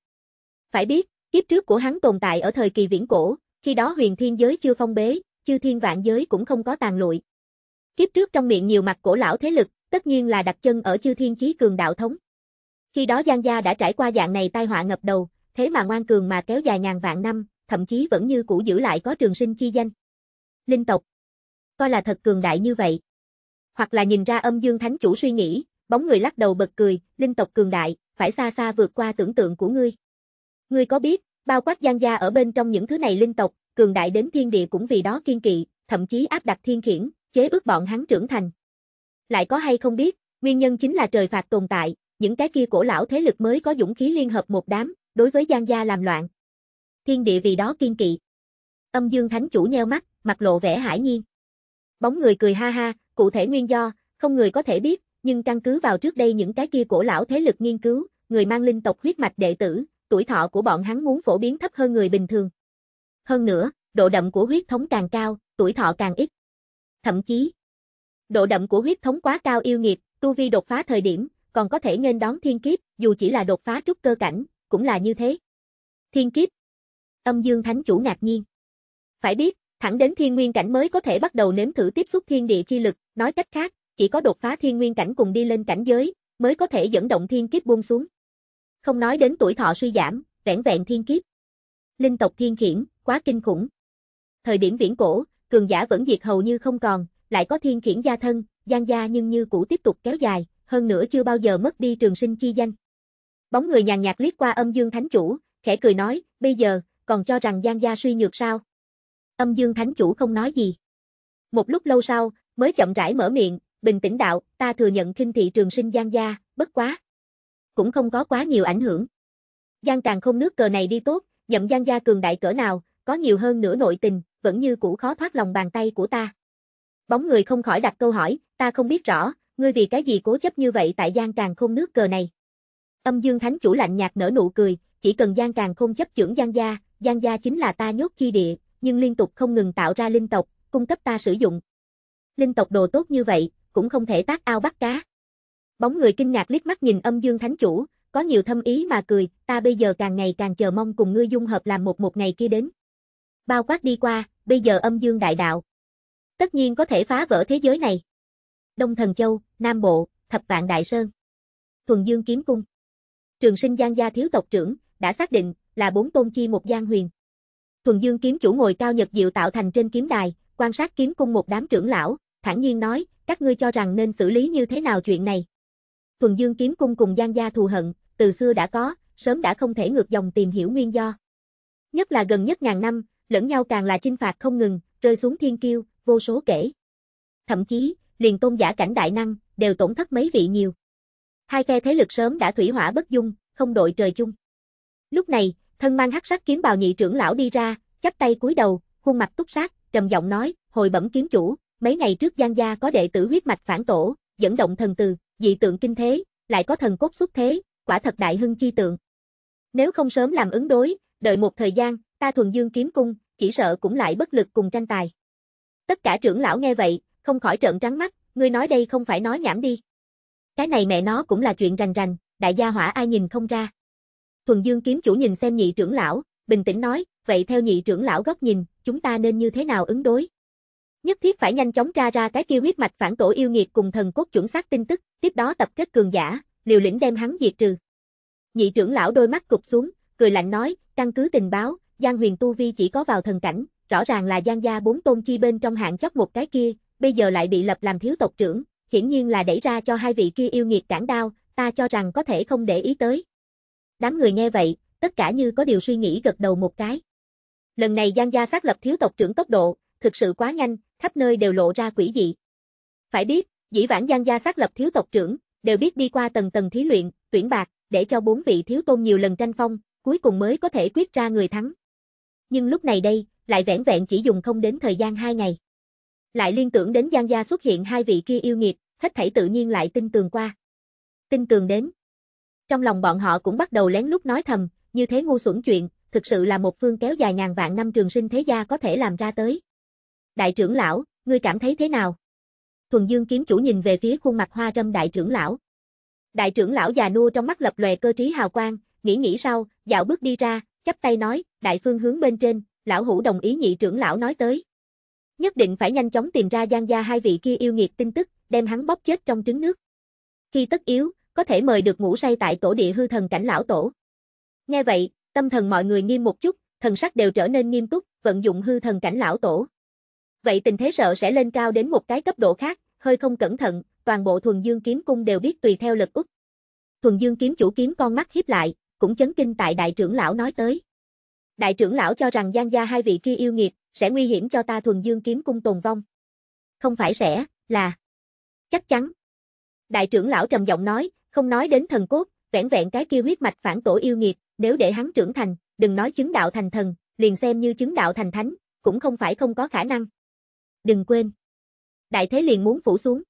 Phải biết, kiếp trước của hắn tồn tại ở thời kỳ viễn cổ, khi đó huyền thiên giới chưa phong bế, chư thiên vạn giới cũng không có tàn lụi. Kiếp trước trong miệng nhiều mặt cổ lão thế lực, tất nhiên là đặt chân ở chư thiên chí cường đạo thống. Khi đó Giang gia đã trải qua dạng này tai họa ngập đầu, thế mà ngoan cường mà kéo dài ngàn vạn năm, thậm chí vẫn như cũ giữ lại có trường sinh chi danh. Linh tộc. Coi là thật cường đại như vậy hoặc là nhìn ra âm dương thánh chủ suy nghĩ, bóng người lắc đầu bật cười, linh tộc cường đại, phải xa xa vượt qua tưởng tượng của ngươi. Ngươi có biết, bao quát gian gia ở bên trong những thứ này linh tộc, cường đại đến thiên địa cũng vì đó kiên kỵ, thậm chí áp đặt thiên khiển, chế ước bọn hắn trưởng thành. Lại có hay không biết, nguyên nhân chính là trời phạt tồn tại, những cái kia cổ lão thế lực mới có dũng khí liên hợp một đám, đối với gian gia làm loạn. Thiên địa vì đó kiên kỵ. Âm Dương Thánh chủ nheo mắt, mặt lộ vẻ hải nhiên. Bóng người cười ha ha, cụ thể nguyên do, không người có thể biết, nhưng căn cứ vào trước đây những cái kia cổ lão thế lực nghiên cứu, người mang linh tộc huyết mạch đệ tử, tuổi thọ của bọn hắn muốn phổ biến thấp hơn người bình thường. Hơn nữa, độ đậm của huyết thống càng cao, tuổi thọ càng ít. Thậm chí, độ đậm của huyết thống quá cao yêu nghiệt, tu vi đột phá thời điểm, còn có thể nên đón thiên kiếp, dù chỉ là đột phá trúc cơ cảnh, cũng là như thế. Thiên kiếp. Âm Dương Thánh chủ ngạc nhiên. Phải biết, Thẳng đến thiên nguyên cảnh mới có thể bắt đầu nếm thử tiếp xúc thiên địa chi lực, nói cách khác, chỉ có đột phá thiên nguyên cảnh cùng đi lên cảnh giới, mới có thể dẫn động thiên kiếp buông xuống. Không nói đến tuổi thọ suy giảm, vẻn vẹn thiên kiếp. Linh tộc thiên khiển, quá kinh khủng. Thời điểm viễn cổ, cường giả vẫn diệt hầu như không còn, lại có thiên khiển gia thân, gian gia nhưng như cũ tiếp tục kéo dài, hơn nữa chưa bao giờ mất đi trường sinh chi danh. Bóng người nhàn nhạt liếc qua âm dương thánh chủ, khẽ cười nói, bây giờ, còn cho rằng gian gia suy nhược sao? âm dương thánh chủ không nói gì. Một lúc lâu sau, mới chậm rãi mở miệng, bình tĩnh đạo, ta thừa nhận kinh thị trường sinh gian gia, bất quá. Cũng không có quá nhiều ảnh hưởng. Giang càng không nước cờ này đi tốt, nhậm gian gia cường đại cỡ nào, có nhiều hơn nửa nội tình, vẫn như cũ khó thoát lòng bàn tay của ta. Bóng người không khỏi đặt câu hỏi, ta không biết rõ, ngươi vì cái gì cố chấp như vậy tại Giang càng không nước cờ này. Âm dương thánh chủ lạnh nhạt nở nụ cười, chỉ cần Giang càng không chấp trưởng gian gia, gian gia chính là ta nhốt chi địa, nhưng liên tục không ngừng tạo ra linh tộc, cung cấp ta sử dụng. Linh tộc đồ tốt như vậy, cũng không thể tác ao bắt cá. Bóng người kinh ngạc liếc mắt nhìn âm dương thánh chủ, có nhiều thâm ý mà cười, ta bây giờ càng ngày càng chờ mong cùng ngươi dung hợp làm một một ngày kia đến. Bao quát đi qua, bây giờ âm dương đại đạo. Tất nhiên có thể phá vỡ thế giới này. Đông Thần Châu, Nam Bộ, Thập Vạn Đại Sơn. Thuần Dương Kiếm Cung. Trường sinh Giang Gia Thiếu Tộc Trưởng, đã xác định, là bốn tôn chi một Giang Huyền. Thuần Dương kiếm chủ ngồi cao nhật diệu tạo thành trên kiếm đài, quan sát kiếm cung một đám trưởng lão, thản nhiên nói, các ngươi cho rằng nên xử lý như thế nào chuyện này. Thuần Dương kiếm cung cùng Giang gia thù hận, từ xưa đã có, sớm đã không thể ngược dòng tìm hiểu nguyên do. Nhất là gần nhất ngàn năm, lẫn nhau càng là chinh phạt không ngừng, rơi xuống thiên kiêu, vô số kể. Thậm chí, liền tôn giả cảnh đại năng, đều tổn thất mấy vị nhiều. Hai phe thế lực sớm đã thủy hỏa bất dung, không đội trời chung. Lúc này, thân mang hắc sắc kiếm bào nhị trưởng lão đi ra, chắp tay cúi đầu, khuôn mặt túc sát, trầm giọng nói, hồi bẩm kiếm chủ, mấy ngày trước Giang gia có đệ tử huyết mạch phản tổ, dẫn động thần từ, dị tượng kinh thế, lại có thần cốt xuất thế, quả thật đại hưng chi tượng. Nếu không sớm làm ứng đối, đợi một thời gian, ta thuần dương kiếm cung, chỉ sợ cũng lại bất lực cùng tranh tài. Tất cả trưởng lão nghe vậy, không khỏi trợn trắng mắt, ngươi nói đây không phải nói nhảm đi. Cái này mẹ nó cũng là chuyện rành rành, đại gia hỏa ai nhìn không ra. Thuần Dương kiếm chủ nhìn xem nhị trưởng lão, bình tĩnh nói, vậy theo nhị trưởng lão góc nhìn, chúng ta nên như thế nào ứng đối? Nhất thiết phải nhanh chóng tra ra cái kia huyết mạch phản tổ yêu nghiệt cùng thần cốt chuẩn xác tin tức, tiếp đó tập kết cường giả, liều lĩnh đem hắn diệt trừ. Nhị trưởng lão đôi mắt cụp xuống, cười lạnh nói, căn cứ tình báo, Giang Huyền Tu Vi chỉ có vào thần cảnh, rõ ràng là Giang gia bốn tôn chi bên trong hạng chót một cái kia, bây giờ lại bị lập làm thiếu tộc trưởng, hiển nhiên là đẩy ra cho hai vị kia yêu nghiệt cản đao, ta cho rằng có thể không để ý tới. Đám người nghe vậy, tất cả như có điều suy nghĩ gật đầu một cái. Lần này Giang Gia xác lập thiếu tộc trưởng tốc độ, thực sự quá nhanh, khắp nơi đều lộ ra quỷ dị. Phải biết, dĩ vãng Giang Gia xác lập thiếu tộc trưởng, đều biết đi qua tầng tầng thí luyện, tuyển bạc, để cho bốn vị thiếu tôn nhiều lần tranh phong, cuối cùng mới có thể quyết ra người thắng. Nhưng lúc này đây, lại vẻn vẹn chỉ dùng không đến thời gian hai ngày. Lại liên tưởng đến Giang Gia xuất hiện hai vị kia yêu nghiệt, hết thảy tự nhiên lại tin tường qua. Tin tường đến, trong lòng bọn họ cũng bắt đầu lén lút nói thầm, như thế ngu xuẩn chuyện, thực sự là một phương kéo dài ngàn vạn năm trường sinh thế gia có thể làm ra tới. Đại trưởng lão, ngươi cảm thấy thế nào? Thuần Dương kiếm chủ nhìn về phía khuôn mặt hoa râm đại trưởng lão. Đại trưởng lão già nua trong mắt lập lòe cơ trí hào quang, nghĩ nghĩ sau, dạo bước đi ra, chắp tay nói, đại phương hướng bên trên, lão hữu đồng ý nhị trưởng lão nói tới. Nhất định phải nhanh chóng tìm ra gian gia hai vị kia yêu nghiệt tin tức, đem hắn bóp chết trong trứng nước. Khi tất yếu, có thể mời được ngủ say tại tổ địa hư thần cảnh lão tổ. Nghe vậy, tâm thần mọi người nghiêm một chút, thần sắc đều trở nên nghiêm túc, vận dụng hư thần cảnh lão tổ. Vậy tình thế sợ sẽ lên cao đến một cái cấp độ khác, hơi không cẩn thận, toàn bộ thuần dương kiếm cung đều biết tùy theo lực ức. Thuần dương kiếm chủ kiếm con mắt hiếp lại, cũng chấn kinh tại đại trưởng lão nói tới. Đại trưởng lão cho rằng Giang gia hai vị kia yêu nghiệt, sẽ nguy hiểm cho ta thuần dương kiếm cung tồn vong. Không phải sẽ, là. Chắc chắn. Đại trưởng lão trầm giọng nói, không nói đến thần cốt, vẻn vẹn cái kia huyết mạch phản tổ yêu nghiệt, nếu để hắn trưởng thành, đừng nói chứng đạo thành thần, liền xem như chứng đạo thành thánh, cũng không phải không có khả năng. Đừng quên. Đại thế liền muốn phủ xuống.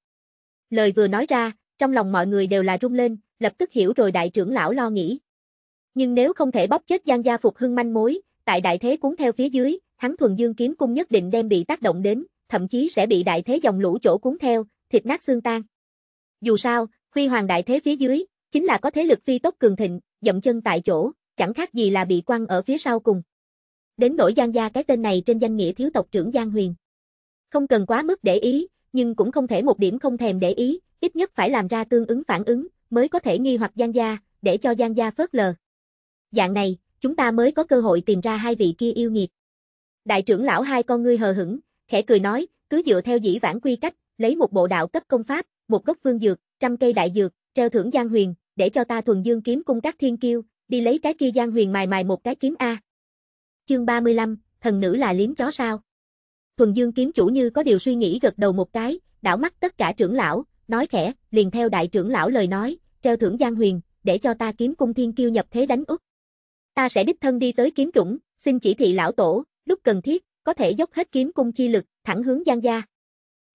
Lời vừa nói ra, trong lòng mọi người đều là rung lên, lập tức hiểu rồi đại trưởng lão lo nghĩ. Nhưng nếu không thể bóp chết Giang Gia Phục Hưng manh mối, tại đại thế cuốn theo phía dưới, hắn thuần dương kiếm cung nhất định đem bị tác động đến, thậm chí sẽ bị đại thế dòng lũ chỗ cuốn theo, thịt nát xương tan. Dù sao, Huy hoàng đại thế phía dưới, chính là có thế lực phi tốc cường thịnh, dậm chân tại chỗ, chẳng khác gì là bị quăng ở phía sau cùng. Đến nỗi Giang gia cái tên này trên danh nghĩa thiếu tộc trưởng Giang Huyền. Không cần quá mức để ý, nhưng cũng không thể một điểm không thèm để ý, ít nhất phải làm ra tương ứng phản ứng, mới có thể nghi hoặc Giang gia, để cho Giang gia phớt lờ. Dạng này, chúng ta mới có cơ hội tìm ra hai vị kia yêu nghiệt. Đại trưởng lão hai con ngươi hờ hững, khẽ cười nói, cứ dựa theo dĩ vãng quy cách, lấy một bộ đạo cấp công pháp, một gốc phương dược, trăm cây đại dược, treo thưởng Giang Huyền, để cho ta thuần dương kiếm cung các thiên kiêu, đi lấy cái kia Giang Huyền mài mài một cái kiếm A. Chương 35, thần nữ là liếm chó sao? Thuần dương kiếm chủ như có điều suy nghĩ gật đầu một cái, đảo mắt tất cả trưởng lão, nói khẽ, liền theo đại trưởng lão lời nói, treo thưởng Giang Huyền, để cho ta kiếm cung thiên kiêu nhập thế đánh út. Ta sẽ đích thân đi tới kiếm trũng, xin chỉ thị lão tổ, lúc cần thiết, có thể dốc hết kiếm cung chi lực, thẳng hướng Giang gia.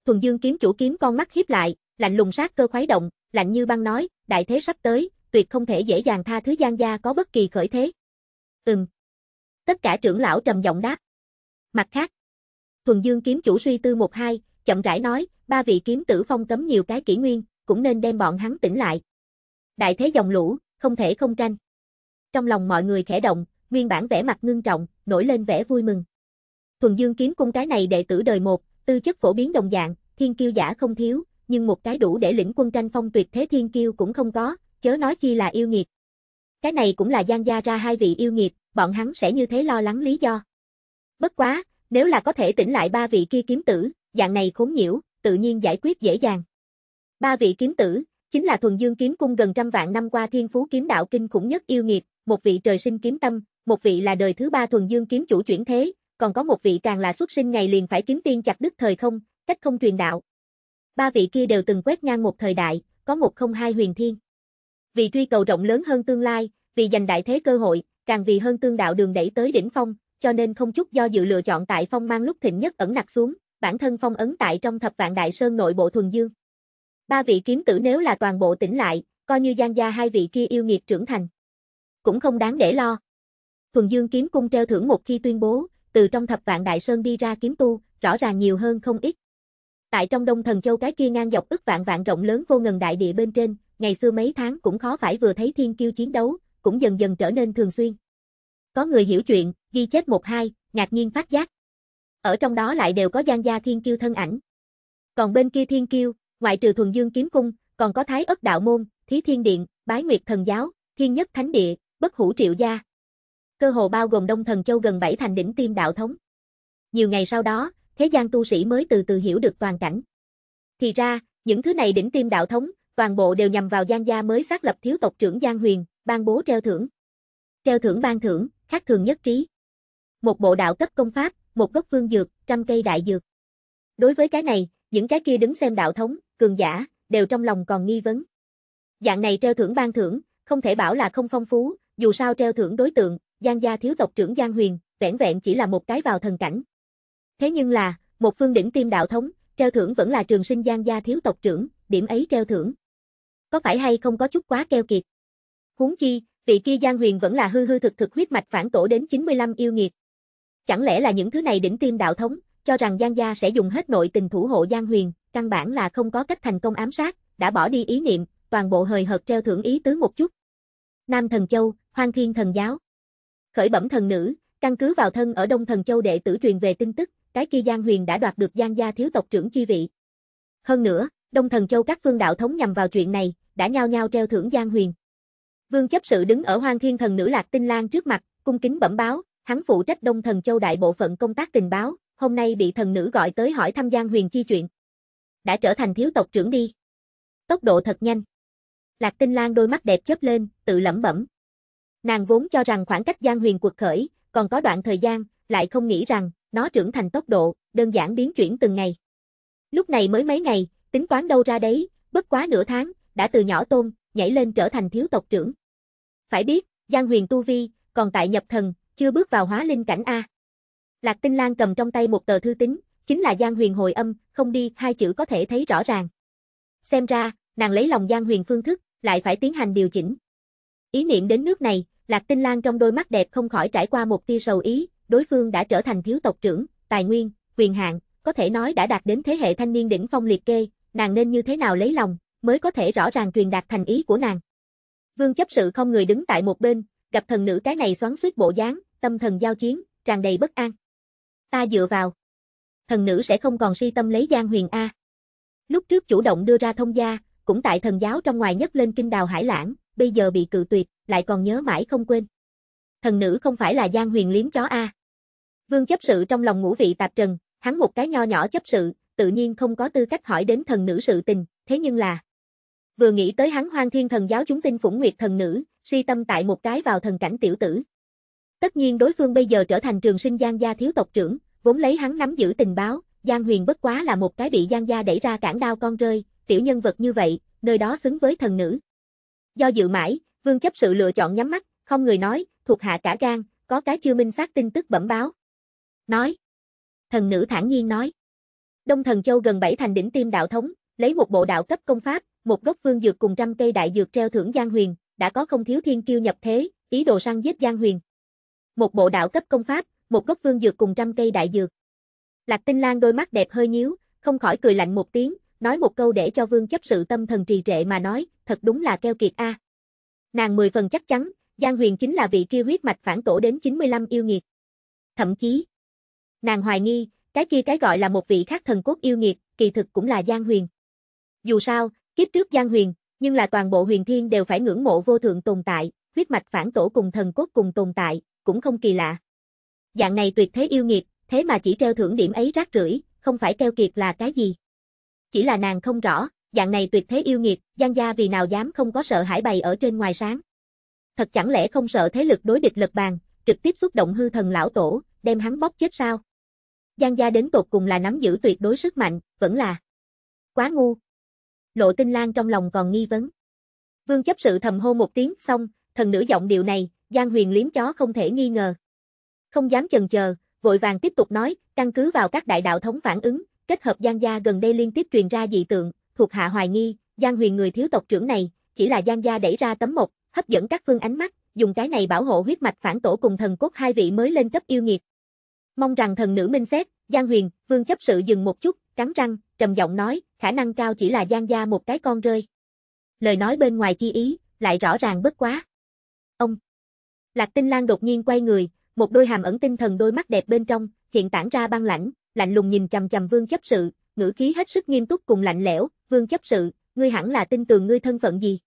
Thuần Dương kiếm chủ kiếm con mắt hiếp lại, Lạnh lùng sát cơ khoái động, lạnh như băng nói, đại thế sắp tới, tuyệt không thể dễ dàng tha thứ Giang gia có bất kỳ khởi thế. Ừm. Tất cả trưởng lão trầm giọng đáp. Mặt khác, Thuần Dương kiếm chủ suy tư một hai, chậm rãi nói, ba vị kiếm tử phong cấm nhiều cái kỷ nguyên, cũng nên đem bọn hắn tỉnh lại. Đại thế dòng lũ, không thể không tranh. Trong lòng mọi người khẽ động, nguyên bản vẻ mặt ngưng trọng, nổi lên vẻ vui mừng. Thuần Dương kiếm cung cái này đệ tử đời một, tư chất phổ biến đồng dạng, thiên kiêu giả không thiếu, nhưng một cái đủ để lĩnh quân tranh phong tuyệt thế thiên kiêu cũng không có, chớ nói chi là yêu nghiệt. Cái này cũng là gian gia ra hai vị yêu nghiệt, bọn hắn sẽ như thế lo lắng lý do. Bất quá, nếu là có thể tỉnh lại ba vị kia kiếm tử, dạng này khốn nhiễu, tự nhiên giải quyết dễ dàng. Ba vị kiếm tử, chính là thuần dương kiếm cung gần trăm vạn năm qua thiên phú kiếm đạo kinh khủng nhất yêu nghiệt, một vị trời sinh kiếm tâm, một vị là đời thứ ba thuần dương kiếm chủ chuyển thế, còn có một vị càng là xuất sinh ngày liền phải kiếm tiên chặt đứt thời không, cách không truyền đạo ba vị kia đều từng quét ngang một thời đại, có một không hai huyền thiên. Vì truy cầu rộng lớn hơn tương lai, vì giành đại thế cơ hội, càng vì hơn tương đạo đường đẩy tới đỉnh phong, cho nên không chút do dự lựa chọn tại phong mang lúc thịnh nhất ẩn nặc xuống, bản thân phong ấn tại trong thập vạn đại sơn nội bộ thuần dương. Ba vị kiếm tử nếu là toàn bộ tỉnh lại, coi như Giang gia hai vị kia yêu nghiệt trưởng thành. Cũng không đáng để lo. Thuần Dương kiếm cung treo thưởng một khi tuyên bố, từ trong thập vạn đại sơn đi ra kiếm tu, rõ ràng nhiều hơn không ít. Tại trong Đông Thần Châu cái kia ngang dọc ức vạn vạn rộng lớn vô ngần đại địa bên trên, ngày xưa mấy tháng cũng khó phải vừa thấy thiên kiêu chiến đấu, cũng dần dần trở nên thường xuyên. Có người hiểu chuyện, ghi chép một hai, ngạc nhiên phát giác. Ở trong đó lại đều có gian gia thiên kiêu thân ảnh. Còn bên kia thiên kiêu, ngoại trừ thuần dương kiếm cung, còn có thái ất đạo môn, thí thiên điện, bái nguyệt thần giáo, thiên nhất thánh địa, bất hủ triệu gia. Cơ hồ bao gồm Đông Thần Châu gần bảy thành đỉnh tiêm đạo thống. Nhiều ngày sau đó, thế gian tu sĩ mới từ từ hiểu được toàn cảnh. Thì ra, những thứ này đỉnh tim đạo thống, toàn bộ đều nhằm vào Giang gia mới xác lập thiếu tộc trưởng Giang Huyền, ban bố treo thưởng. Treo thưởng ban thưởng, khác thường nhất trí. Một bộ đạo cấp công pháp, một gốc phương dược, trăm cây đại dược. Đối với cái này, những cái kia đứng xem đạo thống, cường giả, đều trong lòng còn nghi vấn. Dạng này treo thưởng ban thưởng, không thể bảo là không phong phú, dù sao treo thưởng đối tượng, Giang gia thiếu tộc trưởng Giang Huyền, vẻn vẹn chỉ là một cái vào thần cảnh, Thế nhưng là, một phương đỉnh tiêm đạo thống, treo thưởng vẫn là trường sinh gian gia thiếu tộc trưởng, điểm ấy treo thưởng. Có phải hay không có chút quá keo kiệt? Huống chi, vị kia gian Huyền vẫn là hư hư thực thực huyết mạch phản tổ đến 95 yêu nghiệt. Chẳng lẽ là những thứ này đỉnh tiêm đạo thống, cho rằng gian gia sẽ dùng hết nội tình thủ hộ gian Huyền, căn bản là không có cách thành công ám sát, đã bỏ đi ý niệm, toàn bộ hời hợt treo thưởng ý tứ một chút. Nam Thần Châu, Hoang Thiên Thần Giáo. Khởi bẩm thần nữ, căn cứ vào thân ở Đông Thần Châu đệ tử truyền về tin tức, cái kia Giang Huyền đã đoạt được Giang gia thiếu tộc trưởng chi vị. Hơn nữa, Đông Thần Châu các phương đạo thống nhằm vào chuyện này, đã nhao nhao treo thưởng Giang Huyền. Vương chấp sự đứng ở Hoang Thiên Thần nữ Lạc Tinh Lan trước mặt, cung kính bẩm báo, hắn phụ trách Đông Thần Châu đại bộ phận công tác tình báo, hôm nay bị thần nữ gọi tới hỏi thăm Giang Huyền chi chuyện. Đã trở thành thiếu tộc trưởng đi. Tốc độ thật nhanh. Lạc Tinh Lan đôi mắt đẹp chớp lên, tự lẩm bẩm. Nàng vốn cho rằng khoảng cách Giang Huyền quật khởi, còn có đoạn thời gian, lại không nghĩ rằng, nó trưởng thành tốc độ, đơn giản biến chuyển từng ngày. Lúc này mới mấy ngày, tính toán đâu ra đấy, bất quá nửa tháng, đã từ nhỏ tôn nhảy lên trở thành thiếu tộc trưởng. Phải biết, Giang Huyền Tu Vi, còn tại nhập thần, chưa bước vào hóa linh cảnh A. Lạc Tinh Lan cầm trong tay một tờ thư tín, chính là Giang Huyền hồi âm, không đi, hai chữ có thể thấy rõ ràng. Xem ra, nàng lấy lòng Giang Huyền phương thức, lại phải tiến hành điều chỉnh. Ý niệm đến nước này, Lạc Tinh Lan trong đôi mắt đẹp không khỏi trải qua một tia sầu ý, đối phương đã trở thành thiếu tộc trưởng, tài nguyên, quyền hạn, có thể nói đã đạt đến thế hệ thanh niên đỉnh phong liệt kê, nàng nên như thế nào lấy lòng, mới có thể rõ ràng truyền đạt thành ý của nàng. Vương chấp sự không người đứng tại một bên, gặp thần nữ cái này xoắn xuýt bộ dáng, tâm thần giao chiến, tràn đầy bất an. Ta dựa vào. Thần nữ sẽ không còn si tâm lấy Giang Huyền A. Lúc trước chủ động đưa ra thông gia, cũng tại thần giáo trong ngoài nhất lên kinh đào hải lãng, bây giờ bị cự tuyệt, lại còn nhớ mãi không quên. Thần nữ không phải là Giang Huyền liếm chó A. Vương chấp sự trong lòng ngũ vị tạp trần, hắn một cái nho nhỏ chấp sự, tự nhiên không có tư cách hỏi đến thần nữ sự tình, thế nhưng là vừa nghĩ tới hắn hoang thiên thần giáo chúng tinh phủng nguyệt thần nữ, suy tâm tại một cái vào thần cảnh tiểu tử. Tất nhiên đối phương bây giờ trở thành trường sinh gian gia thiếu tộc trưởng, vốn lấy hắn nắm giữ tình báo, gian huyền bất quá là một cái bị gian gia đẩy ra cản đao con rơi, tiểu nhân vật như vậy, nơi đó xứng với thần nữ. Do dự mãi, vương chấp sự lựa chọn nhắm mắt, không người nói, thuộc hạ cả gan, có cái chưa minh xác tin tức bẩm báo nói. Thần nữ thản nhiên nói. Đông Thần Châu gần bảy thành đỉnh tiêm đạo thống, lấy một bộ đạo cấp công pháp, một gốc phương dược cùng trăm cây đại dược treo thưởng Giang Huyền, đã có không thiếu thiên kiêu nhập thế, ý đồ săn giết Giang Huyền. Một bộ đạo cấp công pháp, một gốc phương dược cùng trăm cây đại dược. Lạc Tinh Lan đôi mắt đẹp hơi nhíu, không khỏi cười lạnh một tiếng, nói một câu để cho vương chấp sự tâm thần trì trệ mà nói, thật đúng là keo kiệt a. À. Nàng mười phần chắc chắn, Giang Huyền chính là vị kia huyết mạch phản tổ đến 95 yêu nghiệt. Thậm chí, Nàng hoài nghi, cái kia cái gọi là một vị khác thần cốt yêu nghiệt, kỳ thực cũng là Giang Huyền. Dù sao, kiếp trước Giang Huyền, nhưng là toàn bộ huyền thiên đều phải ngưỡng mộ vô thượng tồn tại, huyết mạch phản tổ cùng thần cốt cùng tồn tại, cũng không kỳ lạ. Dạng này tuyệt thế yêu nghiệt, thế mà chỉ treo thưởng điểm ấy rác rưởi, không phải keo kiệt là cái gì. Chỉ là nàng không rõ, dạng này tuyệt thế yêu nghiệt, Giang gia vì nào dám không có sợ hải bày ở trên ngoài sáng. Thật chẳng lẽ không sợ thế lực đối địch lật bàn, trực tiếp xúc động hư thần lão tổ, đem hắn bóp chết sao? Giang gia đến tột cùng là nắm giữ tuyệt đối sức mạnh, vẫn là quá ngu. Lộ Tinh Lan trong lòng còn nghi vấn. Vương chấp sự thầm hô một tiếng, xong, thần nữ giọng điệu này, Giang Huyền liếm chó không thể nghi ngờ. Không dám chần chờ, vội vàng tiếp tục nói, căn cứ vào các đại đạo thống phản ứng, kết hợp Giang gia gần đây liên tiếp truyền ra dị tượng, thuộc hạ hoài nghi, Giang Huyền người thiếu tộc trưởng này, chỉ là Giang gia đẩy ra tấm mộc, hấp dẫn các phương ánh mắt, dùng cái này bảo hộ huyết mạch phản tổ cùng thần cốt hai vị mới lên cấp yêu nghiệt, Mong rằng thần nữ minh xét, Giang Huyền, Vương chấp sự dừng một chút, cắn răng, trầm giọng nói, khả năng cao chỉ là Giang gia một cái con rơi. Lời nói bên ngoài chi ý, lại rõ ràng bất quá. Ông. Lạc Tinh Lan đột nhiên quay người, một đôi hàm ẩn tinh thần đôi mắt đẹp bên trong, hiện tản ra băng lãnh, lạnh lùng nhìn chằm chằm Vương chấp sự, ngữ khí hết sức nghiêm túc cùng lạnh lẽo, "Vương chấp sự, ngươi hẳn là tin tưởng ngươi thân phận gì?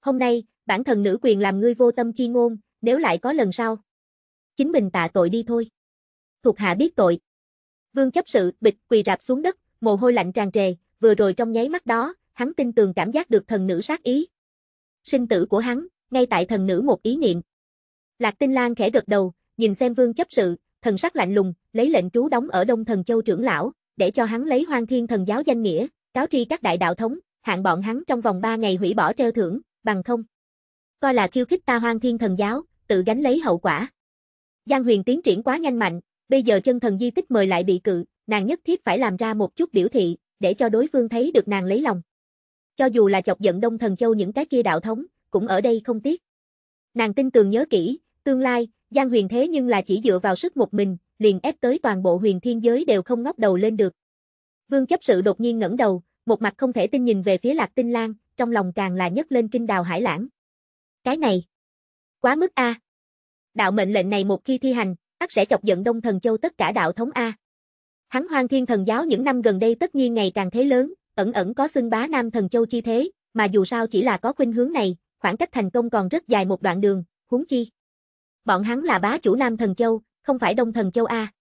Hôm nay, bản thần nữ quyền làm ngươi vô tâm chi ngôn, nếu lại có lần sau, chính mình tạ tội đi thôi." thuộc hạ biết tội. Vương chấp sự, bịch, quỳ rạp xuống đất, mồ hôi lạnh tràn trề, vừa rồi trong nháy mắt đó, hắn tin tường cảm giác được thần nữ sát ý. Sinh tử của hắn, ngay tại thần nữ một ý niệm. Lạc Tinh Lan khẽ gật đầu, nhìn xem vương chấp sự, thần sắc lạnh lùng, lấy lệnh trú đóng ở Đông Thần Châu trưởng lão, để cho hắn lấy Hoang Thiên Thần giáo danh nghĩa, cáo tri các đại đạo thống, hạn bọn hắn trong vòng 3 ngày hủy bỏ treo thưởng, bằng không. Coi là khiêu khích ta Hoang Thiên Thần giáo, tự gánh lấy hậu quả. Giang Huyền tiến triển quá nhanh mạnh, bây giờ chân thần di tích mời lại bị cự, nàng nhất thiết phải làm ra một chút biểu thị, để cho đối phương thấy được nàng lấy lòng. Cho dù là chọc giận Đông Thần Châu những cái kia đạo thống, cũng ở đây không tiếc. Nàng tin tường nhớ kỹ, tương lai, Giang huyền thế nhưng là chỉ dựa vào sức một mình, liền ép tới toàn bộ huyền thiên giới đều không ngóc đầu lên được. Vương chấp sự đột nhiên ngẩng đầu, một mặt không thể tin nhìn về phía lạc tinh lan, trong lòng càng là nhấc lên kinh đào hải lãng. Cái này, quá mức a. Đạo mệnh lệnh này một khi thi hành, ắt sẽ chọc giận Đông Thần Châu tất cả đạo thống A. Hắn hoang thiên thần giáo những năm gần đây tất nhiên ngày càng thế lớn, ẩn ẩn có xưng bá Nam Thần Châu chi thế, mà dù sao chỉ là có khuynh hướng này, khoảng cách thành công còn rất dài một đoạn đường, huống chi. Bọn hắn là bá chủ Nam Thần Châu, không phải Đông Thần Châu A.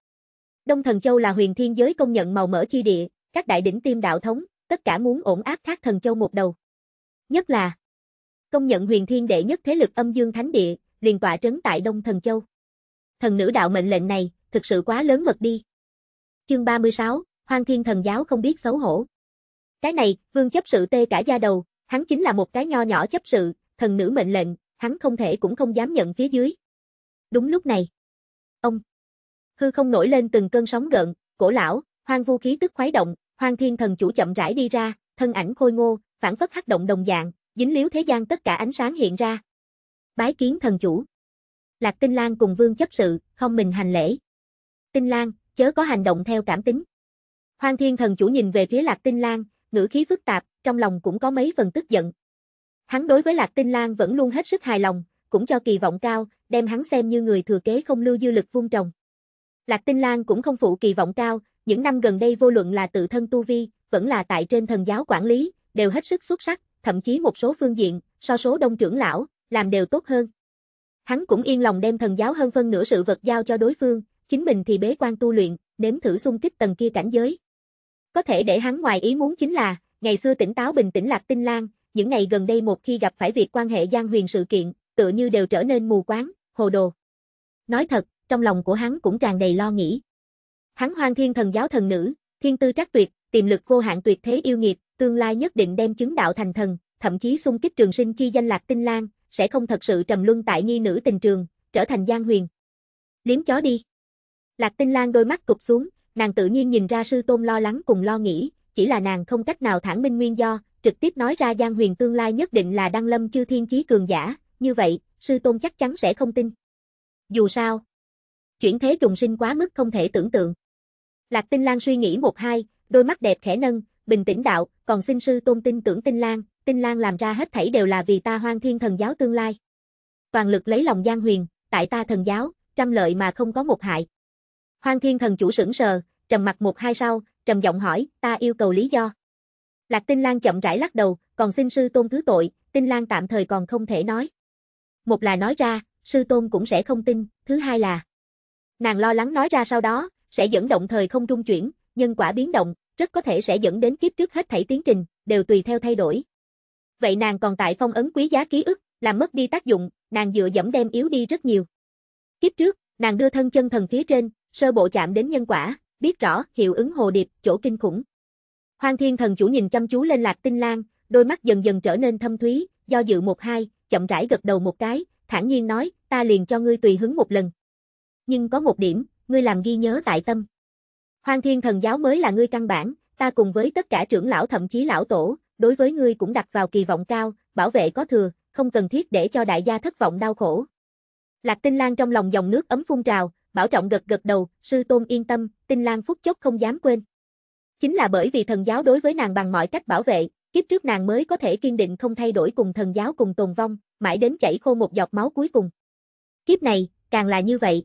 Đông Thần Châu là huyền thiên giới công nhận màu mỡ chi địa, các đại đỉnh tiêm đạo thống, tất cả muốn ổn áp Thác Thần Châu một đầu. Nhất là công nhận huyền thiên đệ nhất thế lực âm dương thánh địa, liền tọa trấn tại Đông Thần Châu thần nữ đạo mệnh lệnh này, thực sự quá lớn mật đi. Chương 36, Hoang Thiên Thần Giáo không biết xấu hổ. Cái này, vương chấp sự tê cả da đầu, hắn chính là một cái nho nhỏ chấp sự, thần nữ mệnh lệnh, hắn không thể cũng không dám nhận phía dưới. Đúng lúc này, ông, hư không nổi lên từng cơn sóng gợn, cổ lão, hoang vu khí tức khoái động, hoang thiên thần chủ chậm rãi đi ra, thân ảnh khôi ngô, phản phất hắc động đồng dạng, dính liếu thế gian tất cả ánh sáng hiện ra. Bái kiến thần chủ. Lạc Tinh Lan cùng Vương chấp sự, không mình hành lễ. Tinh Lan, chớ có hành động theo cảm tính. Hoang Thiên Thần chủ nhìn về phía Lạc Tinh Lan, ngữ khí phức tạp, trong lòng cũng có mấy phần tức giận. Hắn đối với Lạc Tinh Lan vẫn luôn hết sức hài lòng, cũng cho kỳ vọng cao, đem hắn xem như người thừa kế không lưu dư lực vung trồng. Lạc Tinh Lan cũng không phụ kỳ vọng cao, những năm gần đây vô luận là tự thân tu vi, vẫn là tại trên thần giáo quản lý, đều hết sức xuất sắc, thậm chí một số phương diện, so số đông trưởng lão, làm đều tốt hơn. Hắn cũng yên lòng đem thần giáo hơn phân nửa sự vật giao cho đối phương, chính mình thì bế quan tu luyện, nếm thử xung kích tầng kia cảnh giới. Có thể để hắn ngoài ý muốn chính là, ngày xưa tỉnh táo bình tĩnh Lạc Tinh lang, những ngày gần đây một khi gặp phải việc quan hệ gian huyền sự kiện, tựa như đều trở nên mù quáng, hồ đồ. Nói thật, trong lòng của hắn cũng tràn đầy lo nghĩ. Hắn hoang thiên thần giáo thần nữ, thiên tư trắc tuyệt, tiềm lực vô hạn tuyệt thế yêu nghiệt, tương lai nhất định đem chứng đạo thành thần, thậm chí xung kích trường sinh chi danh Lạc Tinh lang sẽ không thật sự trầm luân tại nhi nữ tình trường, trở thành gian huyền. Liếm chó đi. Lạc Tinh Lan đôi mắt cụp xuống, nàng tự nhiên nhìn ra sư tôn lo lắng cùng lo nghĩ, chỉ là nàng không cách nào thẳng minh nguyên do, trực tiếp nói ra Giang Huyền tương lai nhất định là đăng lâm chư thiên chí cường giả, như vậy, sư tôn chắc chắn sẽ không tin. Dù sao, chuyển thế trùng sinh quá mức không thể tưởng tượng. Lạc Tinh Lan suy nghĩ một hai, đôi mắt đẹp khẽ nâng, bình tĩnh đạo, còn xin sư tôn tin tưởng Tinh Lan, Tinh Lang làm ra hết thảy đều là vì ta hoang thiên thần giáo tương lai. Toàn lực lấy lòng Giang Huyền, tại ta thần giáo, trăm lợi mà không có một hại. Hoang thiên thần chủ sững sờ, trầm mặt một hai sau, trầm giọng hỏi, ta yêu cầu lý do. Lạc Tinh Lang chậm rãi lắc đầu, còn xin sư tôn thứ tội, Tinh Lang tạm thời còn không thể nói. Một là nói ra, sư tôn cũng sẽ không tin, thứ hai là nàng lo lắng nói ra sau đó, sẽ dẫn động thời không trung chuyển, nhân quả biến động, rất có thể sẽ dẫn đến kiếp trước hết thảy tiến trình, đều tùy theo thay đổi vậy nàng còn tại phong ấn quý giá ký ức, làm mất đi tác dụng, nàng dựa dẫm đem yếu đi rất nhiều. Kiếp trước, nàng đưa thân chân thần phía trên, sơ bộ chạm đến nhân quả, biết rõ hiệu ứng hồ điệp, chỗ kinh khủng. Hoang Thiên thần chủ nhìn chăm chú lên Lạc Tinh Lan, đôi mắt dần dần trở nên thâm thúy, do dự một hai, chậm rãi gật đầu một cái, thản nhiên nói, ta liền cho ngươi tùy hứng một lần. Nhưng có một điểm, ngươi làm ghi nhớ tại tâm. Hoang Thiên thần giáo mới là ngươi căn bản, ta cùng với tất cả trưởng lão thậm chí lão tổ, đối với ngươi cũng đặt vào kỳ vọng cao, bảo vệ có thừa, không cần thiết để cho đại gia thất vọng đau khổ. Lạc Tinh Lan trong lòng dòng nước ấm phun trào, bảo trọng gật gật đầu, sư tôn yên tâm, Tinh Lan phút chốc không dám quên. Chính là bởi vì thần giáo đối với nàng bằng mọi cách bảo vệ, kiếp trước nàng mới có thể kiên định không thay đổi cùng thần giáo cùng tồn vong, mãi đến chảy khô một giọt máu cuối cùng. Kiếp này, càng là như vậy.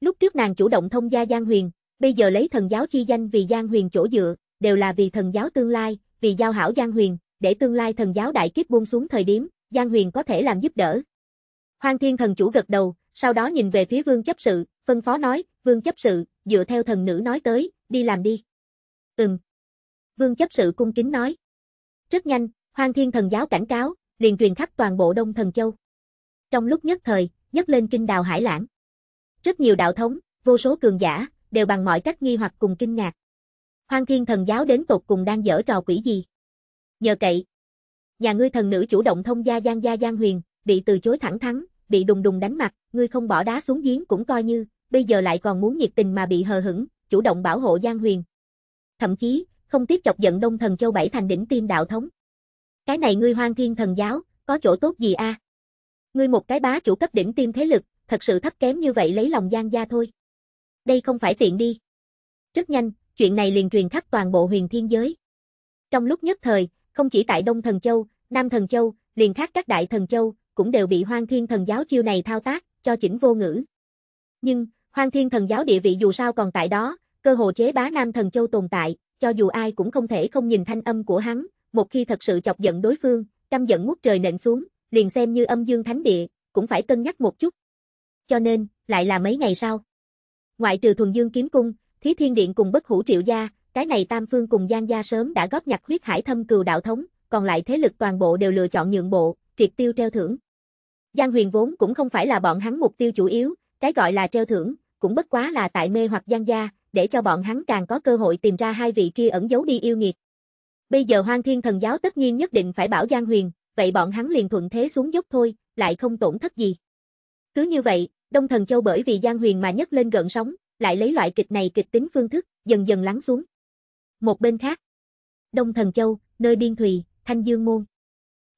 Lúc trước nàng chủ động thông gia Giang Huyền, bây giờ lấy thần giáo chi danh vì Giang Huyền chỗ dựa, đều là vì thần giáo tương lai, vì giao hảo Giang Huyền, để tương lai thần giáo đại kiếp buông xuống thời điểm, Giang Huyền có thể làm giúp đỡ. Hoàng Thiên Thần Chủ gật đầu, sau đó nhìn về phía Vương Chấp Sự, phân phó nói, Vương Chấp Sự, dựa theo thần nữ nói tới, đi làm đi. Ừm. Vương Chấp Sự cung kính nói. Rất nhanh, Hoàng Thiên Thần Giáo cảnh cáo, liền truyền khắp toàn bộ Đông Thần Châu. Trong lúc nhất thời, nhấc lên kinh đào hải lãng. Rất nhiều đạo thống, vô số cường giả, đều bằng mọi cách nghi hoặc cùng kinh ngạc. Hoang thiên thần giáo đến tột cùng đang dở trò quỷ gì? Nhờ cậy. Nhà ngươi thần nữ chủ động thông gia Giang Gia Giang Huyền, bị từ chối thẳng thắn, bị đùng đùng đánh mặt, ngươi không bỏ đá xuống giếng cũng coi như, bây giờ lại còn muốn nhiệt tình mà bị hờ hững, chủ động bảo hộ Giang Huyền. Thậm chí, không tiếp chọc giận Đông Thần Châu Bảy thành đỉnh tim đạo thống. Cái này ngươi hoang thiên thần giáo, có chỗ tốt gì a? À? Ngươi một cái bá chủ cấp đỉnh tim thế lực, thật sự thấp kém như vậy lấy lòng Giang gia thôi. Đây không phải tiện đi. Rất nhanh, chuyện này liền truyền khắp toàn bộ huyền thiên giới. Trong lúc nhất thời, không chỉ tại Đông Thần Châu, Nam Thần Châu, liền khác các đại thần châu, cũng đều bị Hoang Thiên Thần Giáo chiêu này thao tác, cho chỉnh vô ngữ. Nhưng, Hoang Thiên Thần Giáo địa vị dù sao còn tại đó, cơ hồ chế bá Nam Thần Châu tồn tại, cho dù ai cũng không thể không nhìn thanh âm của hắn, một khi thật sự chọc giận đối phương, căm giận ngút trời nện xuống, liền xem như âm dương thánh địa, cũng phải cân nhắc một chút. Cho nên, lại là mấy ngày sau. Ngoại trừ thuần dương kiếm cung, Thí Thiên Điện cùng bất hủ triệu gia, cái này Tam Phương cùng Giang gia sớm đã góp nhặt huyết hải thâm cừu đạo thống, còn lại thế lực toàn bộ đều lựa chọn nhượng bộ, triệt tiêu treo thưởng. Giang huyền vốn cũng không phải là bọn hắn mục tiêu chủ yếu, cái gọi là treo thưởng, cũng bất quá là tại mê hoặc Giang gia, để cho bọn hắn càng có cơ hội tìm ra hai vị kia ẩn giấu đi yêu nghiệt. Bây giờ Hoang Thiên Thần Giáo tất nhiên nhất định phải bảo Giang Huyền, vậy bọn hắn liền thuận thế xuống dốc thôi, lại không tổn thất gì. Cứ như vậy, Đông Thần Châu bởi vì Giang Huyền mà nhấc lên gợn sóng, lại lấy loại kịch này kịch tính phương thức, dần dần lắng xuống. Một bên khác, Đông Thần Châu, nơi biên Thùy, Thanh Dương Môn.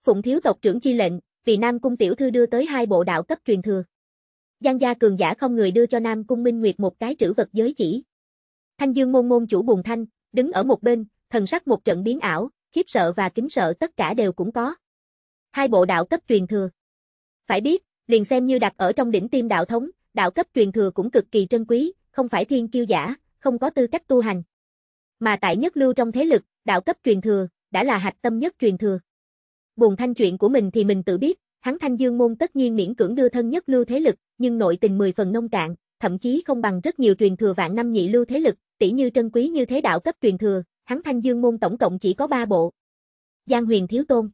Phụng thiếu tộc trưởng chi lệnh, vì Nam Cung Tiểu Thư đưa tới hai bộ đạo cấp truyền thừa. Giang gia cường giả không người đưa cho Nam Cung Minh Nguyệt một cái trữ vật giới chỉ. Thanh Dương môn môn chủ buồn Thanh, đứng ở một bên, thần sắc một trận biến ảo, khiếp sợ và kính sợ tất cả đều cũng có. Hai bộ đạo cấp truyền thừa. Phải biết, liền xem như đặt ở trong đỉnh tim đạo thống, đạo cấp truyền thừa cũng cực kỳ trân quý, không phải thiên kiêu giả, không có tư cách tu hành. Mà tại nhất lưu trong thế lực, đạo cấp truyền thừa, đã là hạch tâm nhất truyền thừa. Buồn thanh chuyện của mình thì mình tự biết, hắn thanh dương môn tất nhiên miễn cưỡng đưa thân nhất lưu thế lực, nhưng nội tình mười phần nông cạn, thậm chí không bằng rất nhiều truyền thừa vạn năm nhị lưu thế lực, tỷ như trân quý như thế đạo cấp truyền thừa, hắn thanh dương môn tổng cộng chỉ có ba bộ. Giang huyền thiếu tôn.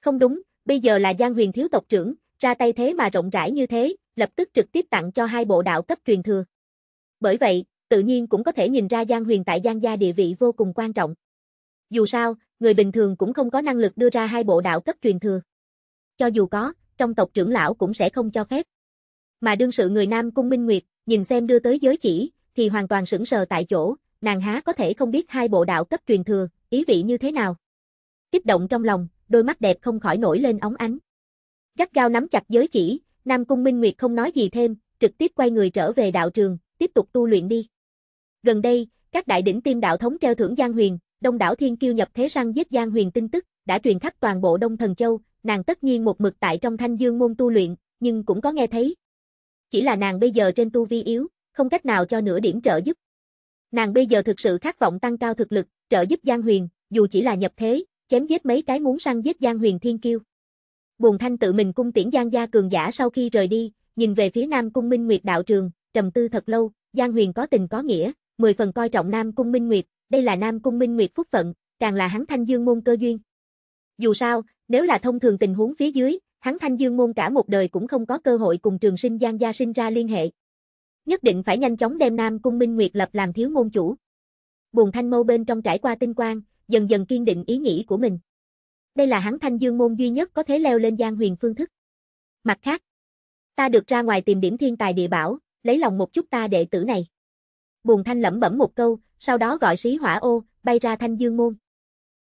Không đúng, bây giờ là Giang huyền thiếu tộc trưởng, ra tay thế mà rộng rãi như thế, lập tức trực tiếp tặng cho hai bộ đạo cấp truyền thừa. Bởi vậy, tự nhiên cũng có thể nhìn ra Giang Huyền tại Giang gia địa vị vô cùng quan trọng. Dù sao, người bình thường cũng không có năng lực đưa ra hai bộ đạo cấp truyền thừa. Cho dù có, trong tộc trưởng lão cũng sẽ không cho phép. Mà đương sự người nam cung Minh Nguyệt, nhìn xem đưa tới giới chỉ, thì hoàn toàn sững sờ tại chỗ, nàng há có thể không biết hai bộ đạo cấp truyền thừa, ý vị như thế nào. Kích động trong lòng, đôi mắt đẹp không khỏi nổi lên óng ánh. Gắt gao nắm chặt giới chỉ, Nam Cung Minh Nguyệt không nói gì thêm, trực tiếp quay người trở về đạo trường, tiếp tục tu luyện đi. Gần đây, các đại đỉnh tiêm đạo thống treo thưởng Giang Huyền, đông đảo thiên kiêu nhập thế săn giết Giang Huyền tin tức, đã truyền khắp toàn bộ Đông Thần Châu, nàng tất nhiên một mực tại trong thanh dương môn tu luyện, nhưng cũng có nghe thấy. Chỉ là nàng bây giờ trên tu vi yếu, không cách nào cho nửa điểm trợ giúp. Nàng bây giờ thực sự khát vọng tăng cao thực lực, trợ giúp Giang Huyền, dù chỉ là nhập thế, chém giết mấy cái muốn săn giết Giang Huyền Thiên Kiêu. Buồn Thanh tự mình cung tiễn Giang gia cường giả sau khi rời đi, nhìn về phía Nam Cung Minh Nguyệt đạo trường, trầm tư thật lâu, Giang Huyền có tình có nghĩa, mười phần coi trọng Nam Cung Minh Nguyệt, đây là Nam Cung Minh Nguyệt phúc phận, càng là hắn Thanh Dương môn cơ duyên. Dù sao, nếu là thông thường tình huống phía dưới, hắn Thanh Dương môn cả một đời cũng không có cơ hội cùng Trường Sinh Giang gia sinh ra liên hệ. Nhất định phải nhanh chóng đem Nam Cung Minh Nguyệt lập làm thiếu môn chủ. Buồn Thanh Mâu bên trong trải qua tinh quang, dần dần kiên định ý nghĩ của mình. Đây là hắn Thanh Dương môn duy nhất có thể leo lên Giang Huyền phương thức. Mặt khác, ta được ra ngoài tìm điểm thiên tài địa bảo, lấy lòng một chút ta đệ tử này. Buồn thanh lẩm bẩm một câu, sau đó gọi xí hỏa ô, bay ra thanh dương môn.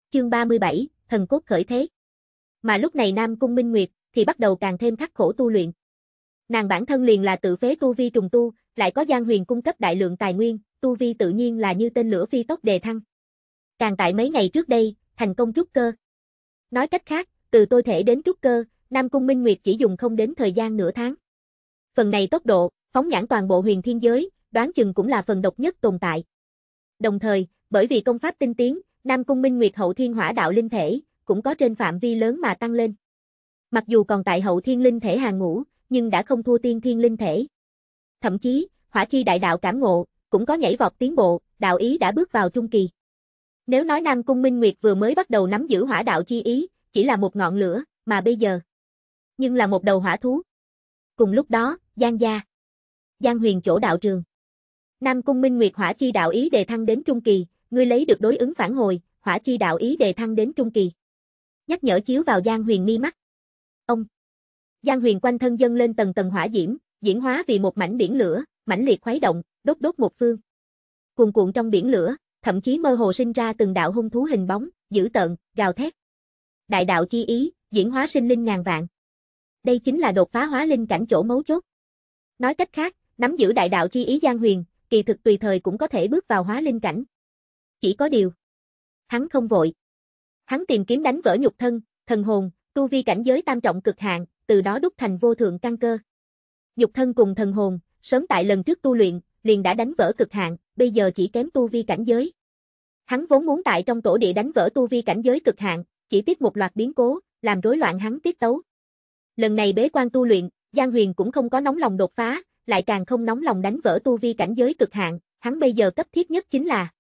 Chương 37, thần cốt khởi thế. Mà lúc này Nam Cung Minh Nguyệt, thì bắt đầu càng thêm khắc khổ tu luyện. Nàng bản thân liền là tự phế tu vi trùng tu, lại có Giang Huyền cung cấp đại lượng tài nguyên, tu vi tự nhiên là như tên lửa phi tốc đề thăng. Càng tại mấy ngày trước đây, thành công trúc cơ. Nói cách khác, từ tôi thể đến trúc cơ, Nam Cung Minh Nguyệt chỉ dùng không đến thời gian nửa tháng. Phần này tốc độ, Phóng nhãn toàn bộ huyền thiên giới, đoán chừng cũng là phần độc nhất tồn tại. Đồng thời, bởi vì công pháp tinh tiến, Nam Cung Minh Nguyệt hậu thiên hỏa đạo linh thể, cũng có trên phạm vi lớn mà tăng lên. Mặc dù còn tại hậu thiên linh thể hàng ngũ, nhưng đã không thua tiên thiên linh thể. Thậm chí, hỏa chi đại đạo cảm ngộ, cũng có nhảy vọt tiến bộ, đạo ý đã bước vào trung kỳ. Nếu nói Nam Cung Minh Nguyệt vừa mới bắt đầu nắm giữ hỏa đạo chi ý, chỉ là một ngọn lửa, mà bây giờ. Nhưng là một đầu hỏa thú. Cùng lúc đó, Giang Gia. Giang Huyền chỗ đạo trường. Nam Cung Minh Nguyệt hỏa chi đạo ý đề thăng đến trung kỳ, ngươi lấy được đối ứng phản hồi, hỏa chi đạo ý đề thăng đến trung kỳ. Nhắc nhở chiếu vào Giang Huyền mi mắt. Ông. Giang Huyền quanh thân dâng lên tầng tầng hỏa diễm, diễn hóa vì một mảnh biển lửa, mãnh liệt khuấy động, đốt đốt một phương. Cuồn cuộn trong biển lửa, thậm chí mơ hồ sinh ra từng đạo hung thú hình bóng, dữ tợn, gào thét. Đại đạo chi ý, diễn hóa sinh linh ngàn vạn. Đây chính là đột phá hóa linh cảnh chỗ mấu chốt. Nói cách khác, Nắm giữ đại đạo chi ý Giang Huyền, kỳ thực tùy thời cũng có thể bước vào hóa linh cảnh. Chỉ có điều, hắn không vội. Hắn tìm kiếm đánh vỡ nhục thân, thần hồn, tu vi cảnh giới tam trọng cực hạn, từ đó đúc thành vô thượng căn cơ. Nhục thân cùng thần hồn, sớm tại lần trước tu luyện, liền đã đánh vỡ cực hạn, bây giờ chỉ kém tu vi cảnh giới. Hắn vốn muốn tại trong tổ địa đánh vỡ tu vi cảnh giới cực hạn, chỉ tiếc một loạt biến cố, làm rối loạn hắn tiết tấu. Lần này bế quan tu luyện, Giang Huyền cũng không có nóng lòng đột phá, lại càng không nóng lòng đánh vỡ tu vi cảnh giới cực hạn, hắn bây giờ cấp thiết nhất chính là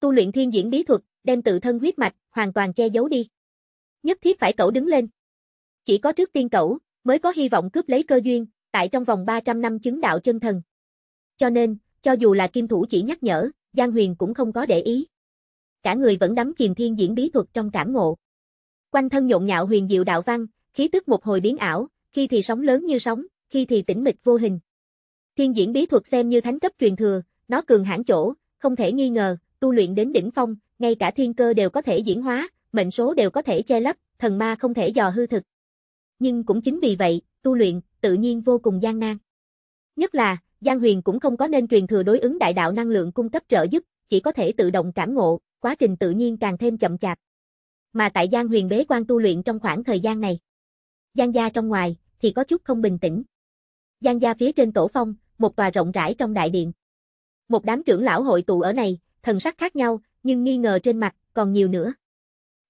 tu luyện thiên diễn bí thuật, đem tự thân huyết mạch hoàn toàn che giấu đi. Nhất thiết phải cẩu đứng lên. Chỉ có trước tiên cẩu mới có hy vọng cướp lấy cơ duyên, tại trong vòng 300 năm chứng đạo chân thần. Cho nên, cho dù là kim thủ chỉ nhắc nhở, Giang Huyền cũng không có để ý. Cả người vẫn đắm chìm thiên diễn bí thuật trong cảm ngộ. Quanh thân nhộn nhạo huyền diệu đạo văn, khí tức một hồi biến ảo, khi thì sóng lớn như sóng, khi thì tĩnh mịch vô hình, Thiên diễn bí thuật xem như thánh cấp truyền thừa, nó cường hãn chỗ, không thể nghi ngờ, tu luyện đến đỉnh phong, ngay cả thiên cơ đều có thể diễn hóa, mệnh số đều có thể che lấp, thần ma không thể dò hư thực. Nhưng cũng chính vì vậy, tu luyện, tự nhiên vô cùng gian nan. Nhất là, Giang Huyền cũng không có nên truyền thừa đối ứng đại đạo năng lượng cung cấp trợ giúp, chỉ có thể tự động cảm ngộ, quá trình tự nhiên càng thêm chậm chạp. Mà tại Giang Huyền bế quan tu luyện trong khoảng thời gian này, Giang gia trong ngoài thì có chút không bình tĩnh. Giang gia phía trên tổ phong, một tòa rộng rãi trong đại điện. Một đám trưởng lão hội tụ ở này, thần sắc khác nhau, nhưng nghi ngờ trên mặt, còn nhiều nữa.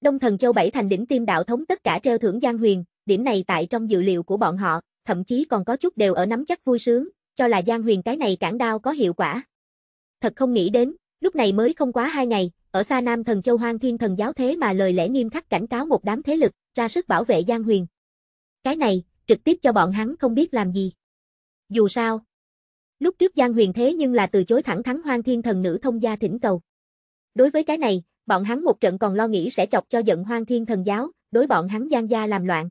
Đông thần châu bảy thành đỉnh tiêm đạo thống tất cả treo thưởng Giang Huyền, điểm này tại trong dự liệu của bọn họ, thậm chí còn có chút đều ở nắm chắc vui sướng, cho là Giang Huyền cái này cản đao có hiệu quả. Thật không nghĩ đến, lúc này mới không quá hai ngày, ở xa Nam thần châu hoang thiên thần giáo thế mà lời lẽ nghiêm khắc cảnh cáo một đám thế lực, ra sức bảo vệ Giang Huyền. Cái này, trực tiếp cho bọn hắn không biết làm gì. Dù sao, Lúc trước Giang Huyền Thế nhưng là từ chối thẳng thắng Hoang Thiên Thần Nữ thông gia thỉnh cầu. Đối với cái này, bọn hắn một trận còn lo nghĩ sẽ chọc cho giận Hoang Thiên Thần giáo, đối bọn hắn Giang gia làm loạn.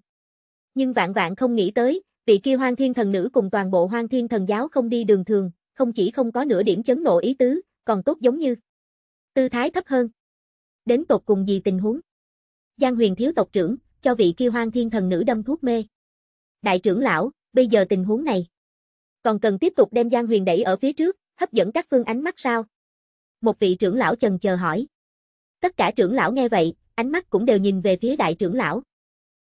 Nhưng vạn vạn không nghĩ tới, vị kia Hoang Thiên Thần Nữ cùng toàn bộ Hoang Thiên Thần giáo không đi đường thường, không chỉ không có nửa điểm chấn nộ ý tứ, còn tốt giống như tư thái thấp hơn. Đến tột cùng gì tình huống? Giang Huyền thiếu tộc trưởng, cho vị kia Hoang Thiên Thần Nữ đâm thuốc mê. Đại trưởng lão, bây giờ tình huống này còn cần tiếp tục đem Giang Huyền đẩy ở phía trước, hấp dẫn các phương ánh mắt sao? Một vị trưởng lão chần chờ hỏi. Tất cả trưởng lão nghe vậy, ánh mắt cũng đều nhìn về phía đại trưởng lão.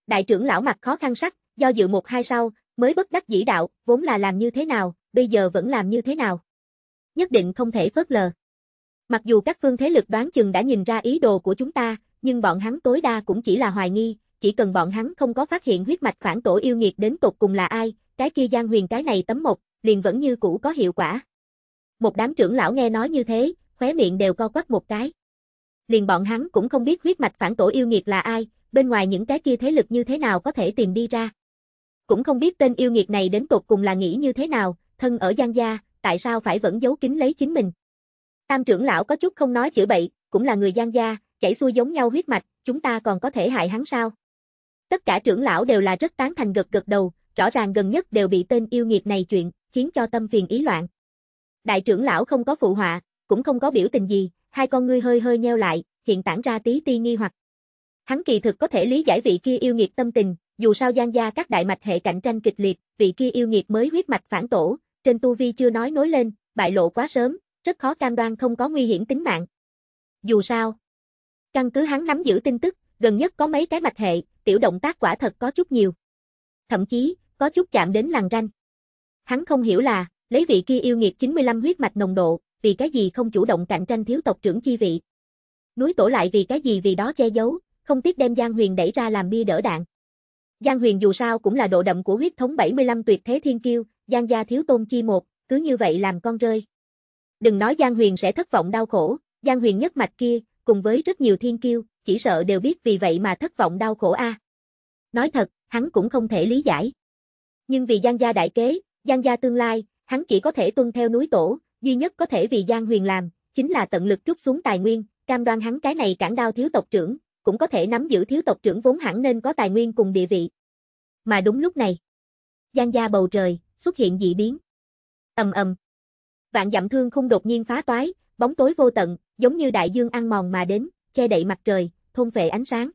Đại trưởng lão mặt khó khăn sắc, do dự một hai sau, mới bất đắc dĩ đạo, vốn là làm như thế nào, bây giờ vẫn làm như thế nào. Nhất định không thể phớt lờ. Mặc dù các phương thế lực đoán chừng đã nhìn ra ý đồ của chúng ta, nhưng bọn hắn tối đa cũng chỉ là hoài nghi, chỉ cần bọn hắn không có phát hiện huyết mạch phản tổ yêu nghiệt đến tột cùng là ai, cái kia Giang Huyền cái này tấm một, liền vẫn như cũ có hiệu quả. Một đám trưởng lão nghe nói như thế, khóe miệng đều co quắp một cái. Liền bọn hắn cũng không biết huyết mạch phản tổ yêu nghiệt là ai, bên ngoài những cái kia thế lực như thế nào có thể tìm đi ra. Cũng không biết tên yêu nghiệt này đến tột cùng là nghĩ như thế nào, thân ở Giang gia, tại sao phải vẫn giấu kín lấy chính mình. Tam trưởng lão có chút không nói chữa bậy, cũng là người Giang gia, chảy xuôi giống nhau huyết mạch, chúng ta còn có thể hại hắn sao? Tất cả trưởng lão đều là rất tán thành gật gật đầu, rõ ràng gần nhất đều bị tên yêu nghiệt này chuyện, khiến cho tâm phiền ý loạn. Đại trưởng lão không có phụ họa, cũng không có biểu tình gì, hai con ngươi hơi hơi nheo lại, hiện tản ra tí ti nghi hoặc. Hắn kỳ thực có thể lý giải vị kia yêu nghiệt tâm tình, dù sao gian gia các đại mạch hệ cạnh tranh kịch liệt, vị kia yêu nghiệt mới huyết mạch phản tổ, trên tu vi chưa nói nối lên, bại lộ quá sớm, rất khó cam đoan không có nguy hiểm tính mạng. Dù sao, căn cứ hắn nắm giữ tin tức, gần nhất có mấy cái mạch hệ, tiểu động tác quả thật có chút nhiều. Thậm chí, có chút chạm đến làn ranh. Hắn không hiểu là, lấy vị kia yêu nghiệt 95 huyết mạch nồng độ, vì cái gì không chủ động cạnh tranh thiếu tộc trưởng chi vị. Núi tổ lại vì cái gì vì đó che giấu, không tiếc đem Giang Huyền đẩy ra làm bia đỡ đạn. Giang Huyền dù sao cũng là độ đậm của huyết thống 75 tuyệt thế thiên kiêu, Giang gia thiếu tôn chi một, cứ như vậy làm con rơi. Đừng nói Giang Huyền sẽ thất vọng đau khổ, Giang Huyền nhất mạch kia, cùng với rất nhiều thiên kiêu, chỉ sợ đều biết vì vậy mà thất vọng đau khổ a. À. Nói thật, hắn cũng không thể lý giải nhưng vì Giang gia đại kế, Giang gia tương lai, hắn chỉ có thể tuân theo núi tổ, duy nhất có thể vì Giang Huyền làm, chính là tận lực rút xuống tài nguyên, cam đoan hắn cái này cản đao thiếu tộc trưởng, cũng có thể nắm giữ thiếu tộc trưởng vốn hẳn nên có tài nguyên cùng địa vị. Mà đúng lúc này, Giang gia bầu trời, xuất hiện dị biến. Ầm ầm. Vạn dặm thương không đột nhiên phá toái, bóng tối vô tận, giống như đại dương ăn mòn mà đến, che đậy mặt trời, thôn phệ ánh sáng.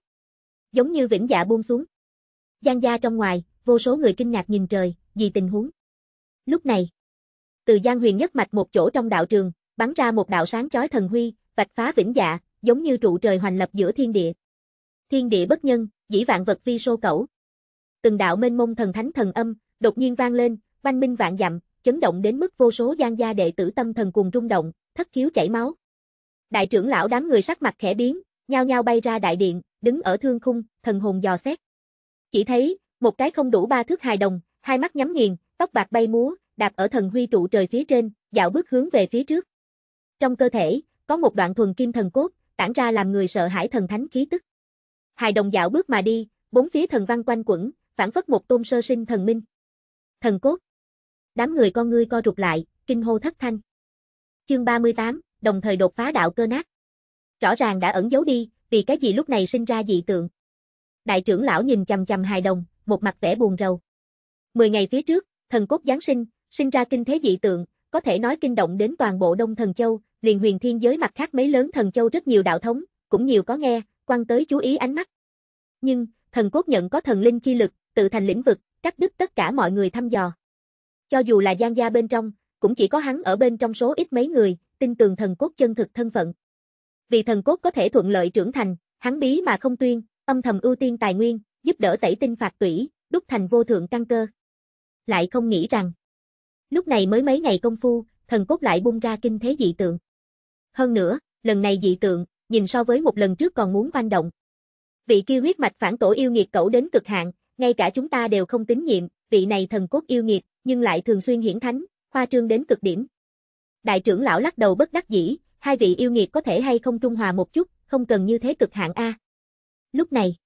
Giống như vĩnh dạ buông xuống. Giang gia trong ngoài, vô số người kinh ngạc nhìn trời, vì tình huống. Lúc này, từ Giang Huyền nhất mạch một chỗ trong đạo trường, bắn ra một đạo sáng chói thần huy, vạch phá vĩnh dạ, giống như trụ trời hoành lập giữa thiên địa. Thiên địa bất nhân, dĩ vạn vật vi sô cẩu. Từng đạo mênh mông thần thánh thần âm, đột nhiên vang lên, banh minh vạn dặm, chấn động đến mức vô số gian gia đệ tử tâm thần cuồng rung động, thất khiếu chảy máu. Đại trưởng lão đám người sắc mặt khẽ biến, nhao nhao bay ra đại điện, đứng ở thương khung, thần hồn dò xét. Chỉ thấy, một cái không đủ ba thước hài đồng, hai mắt nhắm nghiền, tóc bạc bay múa, đạp ở thần huy trụ trời phía trên, dạo bước hướng về phía trước. Trong cơ thể, có một đoạn thuần kim thần cốt, tản ra làm người sợ hãi thần thánh khí tức. Hài đồng dạo bước mà đi, bốn phía thần văn quanh quẩn, phản phất một tôn sơ sinh thần minh. Thần cốt. Đám người con ngươi co rụt lại, kinh hô thất thanh. Chương 38, đồng thời đột phá đạo cơ nát. Rõ ràng đã ẩn giấu đi, vì cái gì lúc này sinh ra dị tượng. Đại trưởng lão nhìn chằm chằm hài đồng, một mặt vẻ buồn rầu. Mười ngày phía trước, thần cốt Giáng sinh, sinh ra kinh thế dị tượng, có thể nói kinh động đến toàn bộ Đông Thần Châu, liền huyền thiên giới mặt khác mấy lớn Thần Châu rất nhiều đạo thống, cũng nhiều có nghe, quan tới chú ý ánh mắt. Nhưng, thần cốt nhận có thần linh chi lực, tự thành lĩnh vực, cắt đứt tất cả mọi người thăm dò. Cho dù là gian gia bên trong, cũng chỉ có hắn ở bên trong số ít mấy người, tin tưởng thần cốt chân thực thân phận. Vì thần cốt có thể thuận lợi trưởng thành, hắn bí mà không tuyên, âm thầm ưu tiên tài nguyên, giúp đỡ tẩy tinh phạt tủy, đúc thành vô thượng căn cơ. Lại không nghĩ rằng, lúc này mới mấy ngày công phu, thần cốt lại bung ra kinh thế dị tượng. Hơn nữa, lần này dị tượng, nhìn so với một lần trước còn muốn quan động. Vị kia huyết mạch phản tổ yêu nghiệt cẩu đến cực hạn, ngay cả chúng ta đều không tín nhiệm, vị này thần cốt yêu nghiệt, nhưng lại thường xuyên hiển thánh, khoa trương đến cực điểm. Đại trưởng lão lắc đầu bất đắc dĩ, hai vị yêu nghiệt có thể hay không trung hòa một chút, không cần như thế cực hạn a. Lúc này,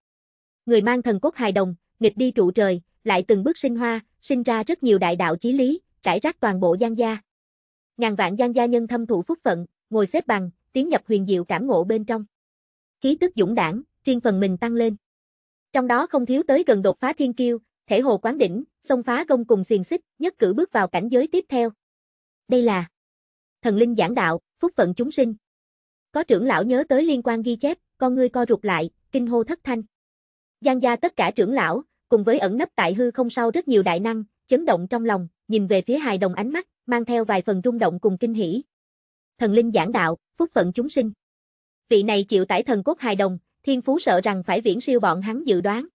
người mang thần cốt hài đồng, nghịch đi trụ trời, lại từng bước sinh hoa, sinh ra rất nhiều đại đạo chí lý, trải rác toàn bộ gian gia. Ngàn vạn gian gia nhân thâm thụ phúc phận, ngồi xếp bằng, tiến nhập huyền diệu cảm ngộ bên trong. Khí tức dũng đảng, riêng phần mình tăng lên. Trong đó không thiếu tới gần đột phá thiên kiêu, thể hồ quán đỉnh, xông phá công cùng xiềng xích, nhất cử bước vào cảnh giới tiếp theo. Đây là thần linh giảng đạo, phúc phận chúng sinh. Có trưởng lão nhớ tới liên quan ghi chép, con ngươi co rụt lại, kinh hô thất thanh. Giang gia tất cả trưởng lão, cùng với ẩn nấp tại hư không sau rất nhiều đại năng, chấn động trong lòng, nhìn về phía hài đồng ánh mắt, mang theo vài phần rung động cùng kinh hỉ. Thần linh giảng đạo, phúc phận chúng sinh. Vị này chịu tải thần cốt hài đồng, thiên phú sợ rằng phải viễn siêu bọn hắn dự đoán.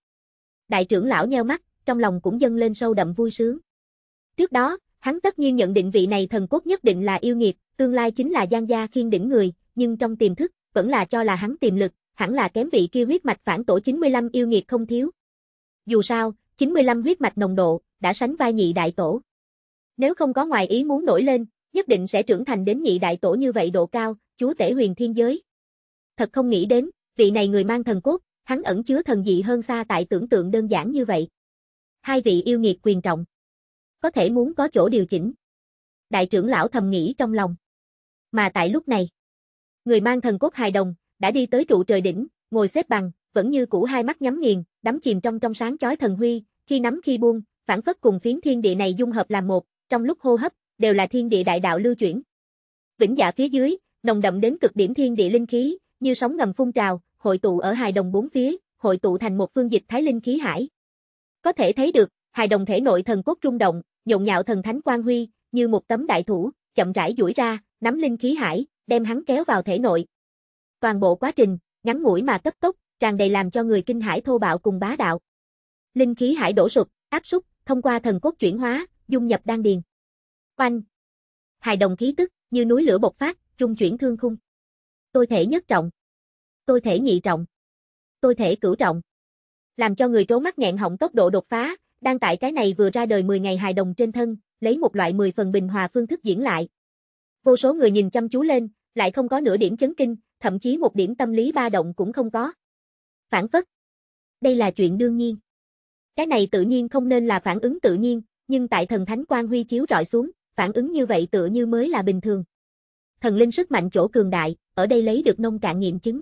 Đại trưởng lão nheo mắt, trong lòng cũng dâng lên sâu đậm vui sướng. Trước đó, hắn tất nhiên nhận định vị này thần cốt nhất định là yêu nghiệt, tương lai chính là Giang gia khiên đỉnh người, nhưng trong tiềm thức, vẫn là cho là hắn tiềm lực, hẳn là kém vị kia huyết mạch phản tổ 95 yêu nghiệt không thiếu. Dù sao, 95 huyết mạch nồng độ, đã sánh vai nhị đại tổ. Nếu không có ngoài ý muốn nổi lên, nhất định sẽ trưởng thành đến nhị đại tổ như vậy độ cao, chúa tể huyền thiên giới. Thật không nghĩ đến, vị này người mang thần cốt, hắn ẩn chứa thần dị hơn xa tại tưởng tượng đơn giản như vậy. Hai vị yêu nghiệt quyền trọng. Có thể muốn có chỗ điều chỉnh. Đại trưởng lão thầm nghĩ trong lòng. Mà tại lúc này, người mang thần cốt hài đồng, đã đi tới trụ trời đỉnh, ngồi xếp bằng, vẫn như cũ hai mắt nhắm nghiền, đắm chìm trong trong sáng chói thần huy, khi nắm khi buông, phản phất cùng phiến thiên địa này dung hợp làm một, trong lúc hô hấp, đều là thiên địa đại đạo lưu chuyển. Vĩnh dạ phía dưới, nồng đậm đến cực điểm thiên địa linh khí, như sóng ngầm phun trào, hội tụ ở hài đồng bốn phía, hội tụ thành một phương dịch thái linh khí hải. Có thể thấy được, hài đồng thể nội thần cốt rung động, nhộn nhạo thần thánh quang huy, như một tấm đại thủ, chậm rãi duỗi ra, nắm linh khí hải, đem hắn kéo vào thể nội, Toàn bộ quá trình, ngắn ngủi mà cấp tốc, tràn đầy làm cho người kinh hải thô bạo cùng bá đạo. Linh khí hải đổ sụp, áp súc, thông qua thần cốt chuyển hóa, dung nhập đan điền. Oanh! Hài đồng khí tức, như núi lửa bộc phát, trung chuyển thương khung. Tôi thể nhất trọng. Tôi thể nhị trọng. Tôi thể cửu trọng. Làm cho người trố mắt nghẹn họng tốc độ đột phá, đang tại cái này vừa ra đời 10 ngày hài đồng trên thân, lấy một loại 10 phần bình hòa phương thức diễn lại. Vô số người nhìn chăm chú lên, lại không có nửa điểm chấn kinh, thậm chí một điểm tâm lý ba động cũng không có. Phản phất. Đây là chuyện đương nhiên. Cái này tự nhiên không nên là phản ứng tự nhiên, nhưng tại thần thánh quan huy chiếu rọi xuống, phản ứng như vậy tựa như mới là bình thường. Thần linh sức mạnh chỗ cường đại, ở đây lấy được nông cạn nghiệm chứng.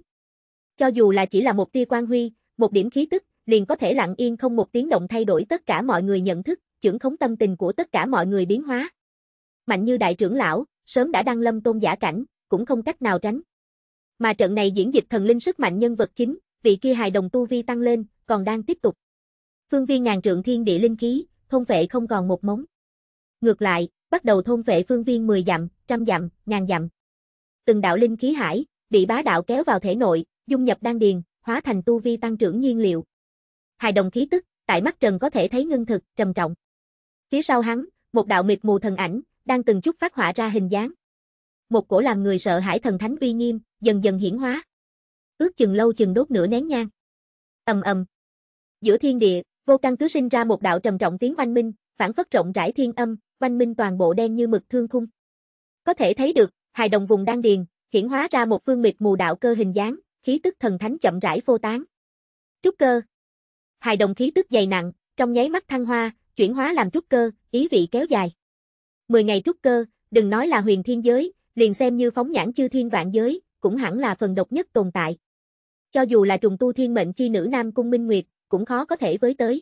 Cho dù là chỉ là một tia quan huy, một điểm khí tức, liền có thể lặng yên không một tiếng động thay đổi tất cả mọi người nhận thức, trưởng khống tâm tình của tất cả mọi người biến hóa. Mạnh như đại trưởng lão, sớm đã đăng lâm tôn giả cảnh, cũng không cách nào tránh, mà trận này diễn dịch thần linh sức mạnh nhân vật chính, vị kia hài đồng tu vi tăng lên, còn đang tiếp tục. Phương viên ngàn trượng thiên địa linh khí, thôn vệ không còn một móng. Ngược lại, bắt đầu thôn vệ phương viên 10 dặm, trăm dặm, ngàn dặm. Từng đạo linh khí hải, bị bá đạo kéo vào thể nội, dung nhập đan điền, hóa thành tu vi tăng trưởng nhiên liệu. Hài đồng khí tức, tại mắt Trần có thể thấy ngưng thực, trầm trọng. Phía sau hắn, một đạo mịt mù thần ảnh, đang từng chút phát họa ra hình dáng. Một cổ làm người sợ hãi thần thánh uy nghiêm, dần dần hiển hóa. Ước chừng lâu chừng đốt nửa nén nhang. Ầm ầm. Giữa thiên địa, vô căn cứ sinh ra một đạo trầm trọng tiếng oanh minh, phản phất rộng rãi thiên âm, oanh minh toàn bộ đen như mực thương khung. Có thể thấy được, hài đồng vùng đang điền, hiển hóa ra một phương miệt mù đạo cơ hình dáng, khí tức thần thánh chậm rãi phô tán. Trúc cơ. Hài đồng khí tức dày nặng, trong nháy mắt thăng hoa, chuyển hóa làm trúc cơ, ý vị kéo dài. mười ngày trúc cơ, đừng nói là huyền thiên giới, liền xem như phóng nhãn chư thiên vạn giới, cũng hẳn là phần độc nhất tồn tại. Cho dù là trùng tu thiên mệnh chi nữ Nam Cung Minh Nguyệt, cũng khó có thể với tới.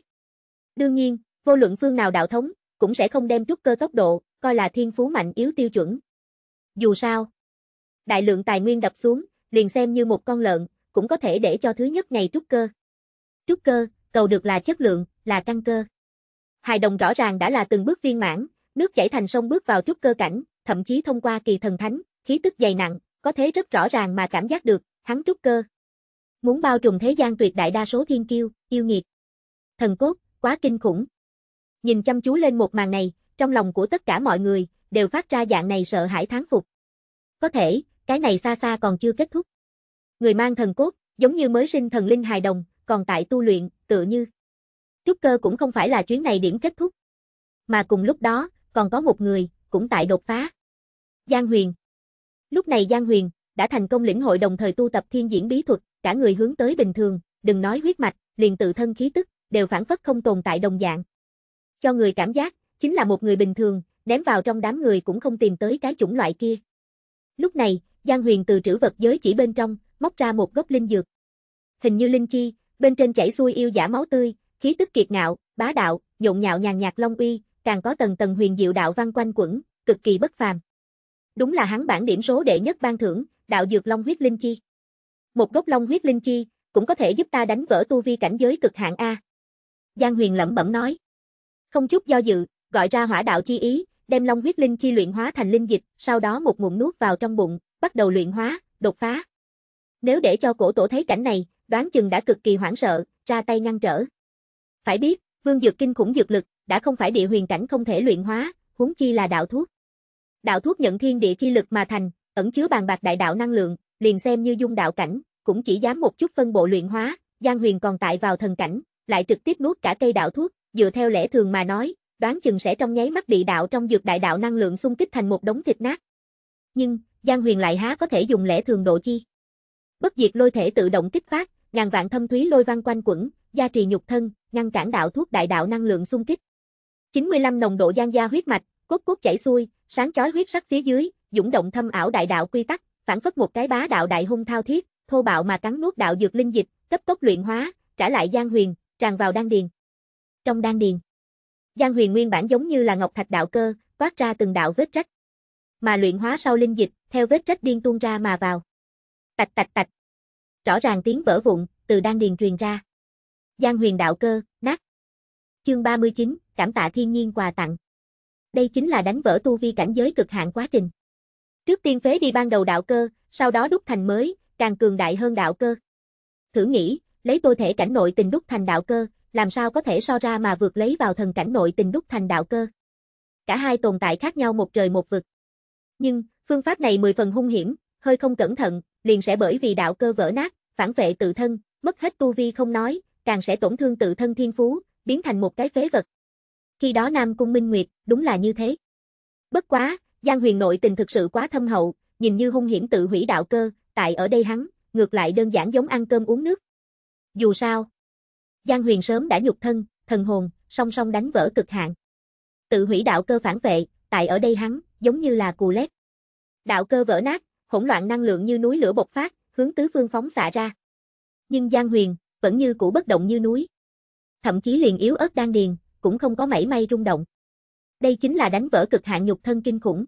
Đương nhiên, vô luận phương nào đạo thống, cũng sẽ không đem trúc cơ tốc độ, coi là thiên phú mạnh yếu tiêu chuẩn. Dù sao, đại lượng tài nguyên đập xuống, liền xem như một con lợn, cũng có thể để cho thứ nhất ngày trúc cơ. Trúc cơ, cầu được là chất lượng, là căn cơ. Hài đồng rõ ràng đã là từng bước viên mãn, nước chảy thành sông bước vào trúc cơ cảnh, thậm chí thông qua kỳ thần thánh, khí tức dày nặng, có thế rất rõ ràng mà cảm giác được, hắn trúc cơ. Muốn bao trùm thế gian tuyệt đại đa số thiên kiêu, yêu nghiệt. Thần cốt, quá kinh khủng. Nhìn chăm chú lên một màn này, trong lòng của tất cả mọi người, đều phát ra dạng này sợ hãi thán phục. Có thể, cái này xa xa còn chưa kết thúc. Người mang thần cốt, giống như mới sinh thần linh hài đồng, còn tại tu luyện, tựa như. Trúc cơ cũng không phải là chuyến này điểm kết thúc. Mà cùng lúc đó, còn có một người, cũng tại đột phá. Giang Huyền. Lúc này Giang Huyền đã thành công lĩnh hội đồng thời tu tập thiên diễn bí thuật, cả người hướng tới bình thường, đừng nói huyết mạch, liền tự thân khí tức đều phản phất không tồn tại đồng dạng. Cho người cảm giác chính là một người bình thường, ném vào trong đám người cũng không tìm tới cái chủng loại kia. Lúc này, Giang Huyền từ trữ vật giới chỉ bên trong, móc ra một gốc linh dược. Hình như linh chi, bên trên chảy xuôi yêu giả máu tươi, khí tức kiệt ngạo, bá đạo, nhộn nhạo nhàn nhạt long uy, càng có tầng tầng huyền diệu đạo văn quanh quẩn, cực kỳ bất phàm đúng là hắn bản điểm số đệ nhất ban thưởng, đạo dược long huyết linh chi. Một gốc long huyết linh chi, cũng có thể giúp ta đánh vỡ tu vi cảnh giới cực hạn a. Giang Huyền lẩm bẩm nói. Không chút do dự, gọi ra hỏa đạo chi ý, đem long huyết linh chi luyện hóa thành linh dịch, sau đó một ngụm nuốt vào trong bụng, bắt đầu luyện hóa, đột phá. Nếu để cho cổ tổ thấy cảnh này, đoán chừng đã cực kỳ hoảng sợ, ra tay ngăn trở. Phải biết, vương dược kinh khủng dược lực, đã không phải địa huyền cảnh không thể luyện hóa, huống chi là đạo thuốc. Đạo thuốc nhận thiên địa chi lực mà thành, ẩn chứa bàn bạc đại đạo năng lượng, liền xem như dung đạo cảnh, cũng chỉ dám một chút phân bộ luyện hóa, Giang Huyền còn tại vào thần cảnh, lại trực tiếp nuốt cả cây đạo thuốc, dựa theo lẽ thường mà nói, đoán chừng sẽ trong nháy mắt bị đạo trong dược đại đạo năng lượng xung kích thành một đống thịt nát. Nhưng, Giang Huyền lại há có thể dùng lẽ thường độ chi. Bất diệt lôi thể tự động kích phát, ngàn vạn thâm thúy lôi văn quanh quẩn, gia trì nhục thân, ngăn cản đạo thuốc đại đạo năng lượng xung kích. 95 nồng độ gian gia huyết mạch, cốt cốt chảy xuôi, sáng chói huyết sắc phía dưới, dũng động thâm ảo đại đạo quy tắc, phản phất một cái bá đạo đại hung thao thiết, thô bạo mà cắn nuốt đạo dược linh dịch, cấp tốc luyện hóa, trả lại Giang Huyền, tràn vào đan điền. Trong đan điền, Giang Huyền nguyên bản giống như là ngọc thạch đạo cơ, toát ra từng đạo vết rách. Mà luyện hóa sau linh dịch, theo vết rách điên tuôn ra mà vào. Tạch tạch tạch. Rõ ràng tiếng vỡ vụn từ đan điền truyền ra. Giang Huyền đạo cơ, nát. Chương 39, cảm tạ thiên nhiên quà tặng đây chính là đánh vỡ tu vi cảnh giới cực hạn quá trình. Trước tiên phế đi ban đầu đạo cơ, sau đó đúc thành mới, càng cường đại hơn đạo cơ. Thử nghĩ, lấy tôi thể cảnh nội tình đúc thành đạo cơ, làm sao có thể so ra mà vượt lấy vào thần cảnh nội tình đúc thành đạo cơ. Cả hai tồn tại khác nhau một trời một vực. Nhưng, phương pháp này mười phần hung hiểm, hơi không cẩn thận, liền sẽ bởi vì đạo cơ vỡ nát, phản vệ tự thân, mất hết tu vi không nói, càng sẽ tổn thương tự thân thiên phú, biến thành một cái phế vật khi đó Nam Cung Minh Nguyệt, đúng là như thế. Bất quá, Giang Huyền nội tình thực sự quá thâm hậu, nhìn như hung hiểm tự hủy đạo cơ, tại ở đây hắn, ngược lại đơn giản giống ăn cơm uống nước. Dù sao, Giang Huyền sớm đã nhục thân, thần hồn, song song đánh vỡ cực hạn. Tự hủy đạo cơ phản vệ, tại ở đây hắn, giống như là cù lét. Đạo cơ vỡ nát, hỗn loạn năng lượng như núi lửa bộc phát, hướng tứ phương phóng xạ ra. Nhưng Giang Huyền, vẫn như cũ bất động như núi. Thậm chí liền yếu ớt đang điền, cũng không có mảy may rung động. Đây chính là đánh vỡ cực hạn nhục thân kinh khủng.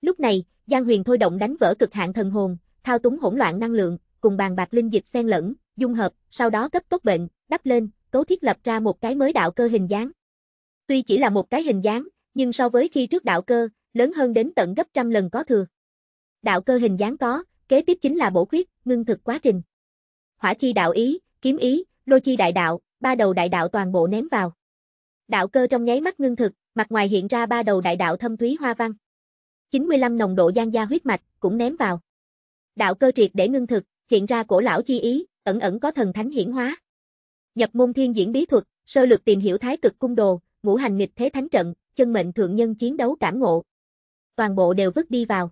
Lúc này, Giang Huyền thôi động đánh vỡ cực hạn thần hồn, thao túng hỗn loạn năng lượng, cùng bàn bạc linh dịch xen lẫn, dung hợp, sau đó cấp tốc bệnh, đắp lên, cố thiết lập ra một cái mới đạo cơ hình dáng. Tuy chỉ là một cái hình dáng, nhưng so với khi trước đạo cơ, lớn hơn đến tận gấp trăm lần có thừa. Đạo cơ hình dáng có, kế tiếp chính là bổ khuyết, ngưng thực quá trình. Hỏa chi đạo ý, kiếm ý, lôi chi đại đạo, ba đầu đại đạo toàn bộ ném vào. Đạo cơ trong nháy mắt ngưng thực, mặt ngoài hiện ra ba đầu đại đạo thâm thúy hoa văn. 95 nồng độ gian gia huyết mạch, cũng ném vào. Đạo cơ triệt để ngưng thực, hiện ra cổ lão chi ý, ẩn ẩn có thần thánh hiển hóa. Nhập môn thiên diễn bí thuật, sơ lược tìm hiểu thái cực cung đồ, ngũ hành nghịch thế thánh trận, chân mệnh thượng nhân chiến đấu cảm ngộ. Toàn bộ đều vứt đi vào.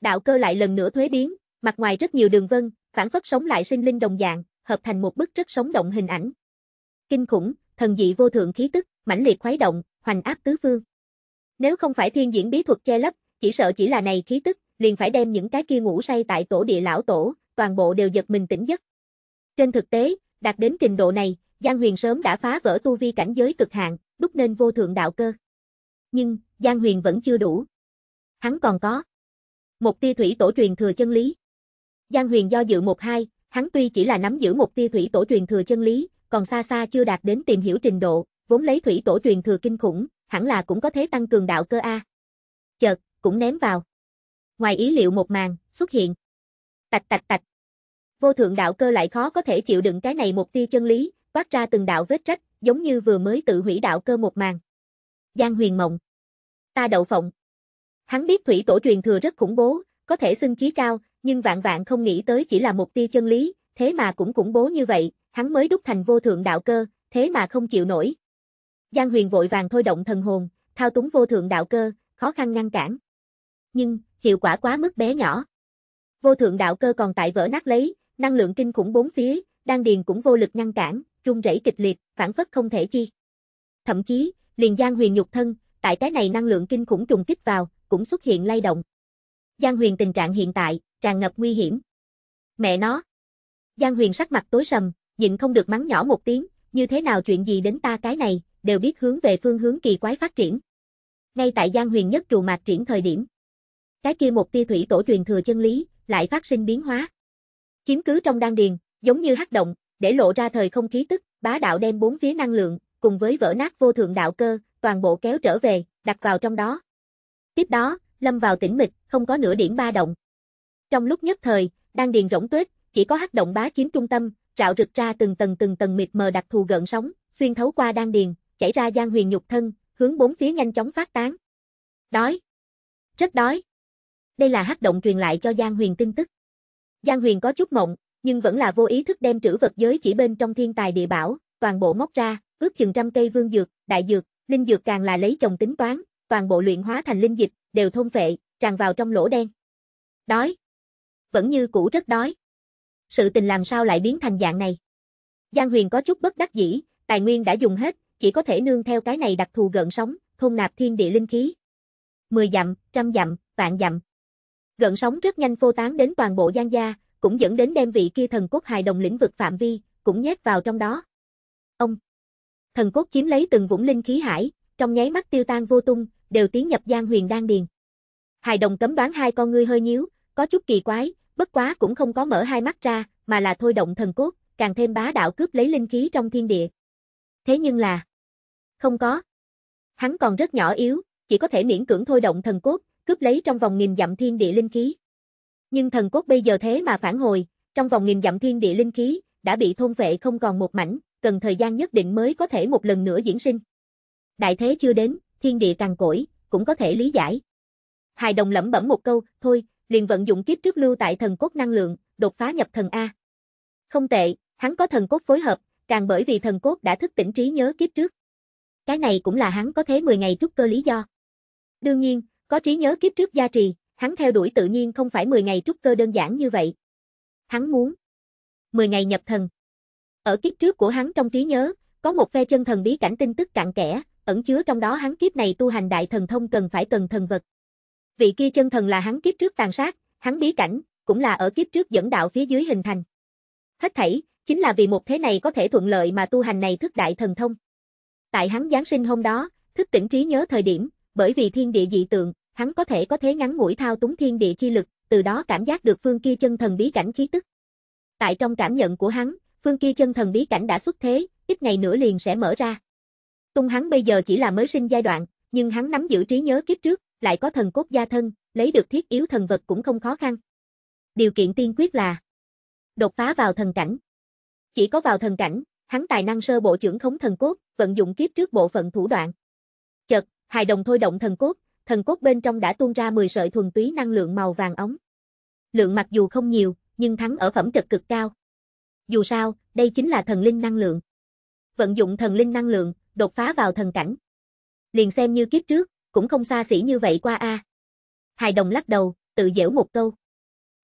Đạo cơ lại lần nữa thuế biến, mặt ngoài rất nhiều đường vân, phản phất sống lại sinh linh đồng dạng, hợp thành một bức rất sống động hình ảnh. Kinh khủng, thần dị vô thượng khí tức, mãnh liệt khuấy động, hoành áp tứ phương. Nếu không phải thiên diễn bí thuật che lấp, chỉ sợ chỉ là này khí tức, liền phải đem những cái kia ngủ say tại tổ địa lão tổ, toàn bộ đều giật mình tỉnh giấc. Trên thực tế, đạt đến trình độ này, Giang Huyền sớm đã phá vỡ tu vi cảnh giới cực hạn, đúc nên vô thượng đạo cơ. Nhưng, Giang Huyền vẫn chưa đủ. Hắn còn có một tia thủy tổ truyền thừa chân lý. Giang Huyền do dự một hai, hắn tuy chỉ là nắm giữ một tia thủy tổ truyền thừa chân lý, còn xa xa chưa đạt đến tìm hiểu trình độ, vốn lấy thủy tổ truyền thừa kinh khủng, hẳn là cũng có thế tăng cường đạo cơ A. Chợt, cũng ném vào. Ngoài ý liệu một màn, xuất hiện. Tạch tạch tạch. Vô thượng đạo cơ lại khó có thể chịu đựng cái này một tia chân lý, toát ra từng đạo vết rách, giống như vừa mới tự hủy đạo cơ một màn. Giang huyền mộng. Ta đậu phộng. Hắn biết thủy tổ truyền thừa rất khủng bố, có thể xưng chí cao, nhưng vạn vạn không nghĩ tới chỉ là một tia chân lý, thế mà cũng củng bố như vậy, hắn mới đúc thành vô thượng đạo cơ, thế mà không chịu nổi. Giang Huyền vội vàng thôi động thần hồn, thao túng vô thượng đạo cơ, khó khăn ngăn cản. Nhưng, hiệu quả quá mức bé nhỏ. Vô thượng đạo cơ còn tại vỡ nát lấy, năng lượng kinh khủng bốn phía, đan điền cũng vô lực ngăn cản, rung rẩy kịch liệt, phản phất không thể chi. Thậm chí, liền Giang Huyền nhục thân, tại cái này năng lượng kinh khủng trùng kích vào, cũng xuất hiện lay động. Giang Huyền tình trạng hiện tại, tràn ngập nguy hiểm. Mẹ nó, Giang Huyền sắc mặt tối sầm, nhịn không được mắng nhỏ một tiếng, như thế nào chuyện gì đến ta cái này, đều biết hướng về phương hướng kỳ quái phát triển. Ngay tại Giang Huyền nhất trù mạc triển thời điểm. Cái kia một tia thủy tổ truyền thừa chân lý, lại phát sinh biến hóa. Chiếm cứ trong đan điền, giống như hắc động, để lộ ra thời không khí tức, bá đạo đem bốn phía năng lượng, cùng với vỡ nát vô thượng đạo cơ, toàn bộ kéo trở về, đặt vào trong đó. Tiếp đó, lâm vào tĩnh mịch, không có nửa điểm ba động. Trong lúc nhất thời, đan điền rỗng tuếch, chỉ có hắc động bá chiếm trung tâm, rạo rực ra từng tầng từng tầng mịt mờ đặc thù gợn sóng, xuyên thấu qua đan điền, chảy ra gian huyền nhục thân, hướng bốn phía nhanh chóng phát tán. Đói. Rất đói. Đây là hắc động truyền lại cho gian Huyền tin tức. gian Huyền có chút mộng, nhưng vẫn là vô ý thức đem trữ vật giới chỉ bên trong thiên tài địa bảo, toàn bộ móc ra, ước chừng trăm cây vương dược, đại dược, linh dược càng là lấy chồng tính toán, toàn bộ luyện hóa thành linh dịch, đều thôn phệ, tràn vào trong lỗ đen. Đói. Vẫn như cũ rất đói sự tình làm sao lại biến thành dạng này. Giang Huyền có chút bất đắc dĩ, tài nguyên đã dùng hết, chỉ có thể nương theo cái này đặc thù gợn sóng, thôn nạp thiên địa linh khí. Mười dặm, trăm dặm, vạn dặm. Gợn sóng rất nhanh phô tán đến toàn bộ Giang gia, cũng dẫn đến đem vị kia thần cốt hài đồng lĩnh vực phạm vi, cũng nhét vào trong đó. Ông Thần cốt chiếm lấy từng vũng linh khí hải, trong nháy mắt tiêu tan vô tung, đều tiến nhập Giang Huyền đan điền. Hài đồng cấm đoán hai con ngươi hơi nhíu, có chút kỳ quái, bất quá cũng không có mở hai mắt ra, mà là thôi động thần cốt, càng thêm bá đạo cướp lấy linh khí trong thiên địa. Thế nhưng là, không có. Hắn còn rất nhỏ yếu, chỉ có thể miễn cưỡng thôi động thần cốt, cướp lấy trong vòng nghìn dặm thiên địa linh khí. Nhưng thần cốt bây giờ thế mà phản hồi, trong vòng nghìn dặm thiên địa linh khí, đã bị thôn vệ không còn một mảnh, cần thời gian nhất định mới có thể một lần nữa diễn sinh. Đại thế chưa đến, thiên địa càng cỗi, cũng có thể lý giải. Hài đồng lẩm bẩm một câu, thôi, liền vận dụng kiếp trước lưu tại thần cốt năng lượng, đột phá nhập thần A. Không tệ, hắn có thần cốt phối hợp, càng bởi vì thần cốt đã thức tỉnh trí nhớ kiếp trước. Cái này cũng là hắn có thế 10 ngày trúc cơ lý do. Đương nhiên, có trí nhớ kiếp trước gia trì, hắn theo đuổi tự nhiên không phải 10 ngày trúc cơ đơn giản như vậy. Hắn muốn 10 ngày nhập thần. Ở kiếp trước của hắn trong trí nhớ, có một phe chân thần bí cảnh tin tức cạn kẽ, ẩn chứa trong đó hắn kiếp này tu hành đại thần thông cần phải cần thần vật. Vị kia chân thần là hắn kiếp trước tàn sát, hắn bí cảnh, cũng là ở kiếp trước dẫn đạo phía dưới hình thành. Hết thảy, chính là vì một thế này có thể thuận lợi mà tu hành này thức đại thần thông. Tại hắn Giáng sinh hôm đó, thức tỉnh trí nhớ thời điểm, bởi vì thiên địa dị tượng, hắn có thể có thế ngắn mũi thao túng thiên địa chi lực, từ đó cảm giác được phương kia chân thần bí cảnh khí tức. Tại trong cảm nhận của hắn, phương kia chân thần bí cảnh đã xuất thế, ít ngày nữa liền sẽ mở ra. Tung hắn bây giờ chỉ là mới sinh giai đoạn, nhưng hắn nắm giữ trí nhớ kiếp trước, lại có thần cốt gia thân, lấy được thiết yếu thần vật cũng không khó khăn. Điều kiện tiên quyết là đột phá vào thần cảnh. Chỉ có vào thần cảnh, hắn tài năng sơ bộ trưởng khống thần cốt, vận dụng kiếp trước bộ phận thủ đoạn. Chợt, hài đồng thôi động thần cốt, thần cốt bên trong đã tuôn ra 10 sợi thuần túy năng lượng màu vàng ống. Lượng mặc dù không nhiều, nhưng thắng ở phẩm trật cực cao. Dù sao, đây chính là thần linh năng lượng. Vận dụng thần linh năng lượng, đột phá vào thần cảnh. Liền xem như kiếp trước, cũng không xa xỉ như vậy qua a. À. Hài đồng lắc đầu, tự dễu một câu.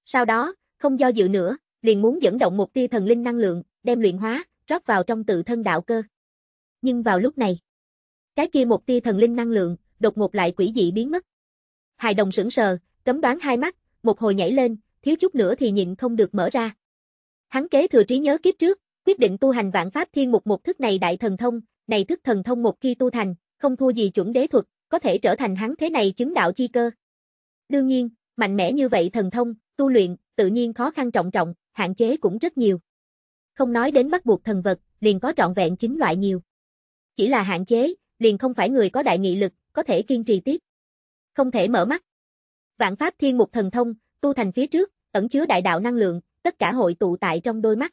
Sau đó, không do dự nữa, liền muốn dẫn động một tia thần linh năng lượng, đem luyện hóa, rót vào trong tự thân đạo cơ. Nhưng vào lúc này, cái kia một tia thần linh năng lượng, đột ngột lại quỷ dị biến mất. Hài đồng sững sờ, cấm đoán hai mắt, một hồi nhảy lên, thiếu chút nữa thì nhịn không được mở ra. Hắn kế thừa trí nhớ kiếp trước, quyết định tu hành vạn pháp thiên mục một thức này đại thần thông, này thức thần thông một khi tu thành, không thua gì chuẩn đế thuật, có thể trở thành hắn thế này chứng đạo chi cơ. Đương nhiên, mạnh mẽ như vậy thần thông, tu luyện, tự nhiên khó khăn trọng trọng, hạn chế cũng rất nhiều. Không nói đến bắt buộc thần vật, liền có trọn vẹn chính loại nhiều. Chỉ là hạn chế, liền không phải người có đại nghị lực, có thể kiên trì tiếp. Không thể mở mắt. Vạn pháp thiên mục thần thông, tu thành phía trước, ẩn chứa đại đạo năng lượng, tất cả hội tụ tại trong đôi mắt.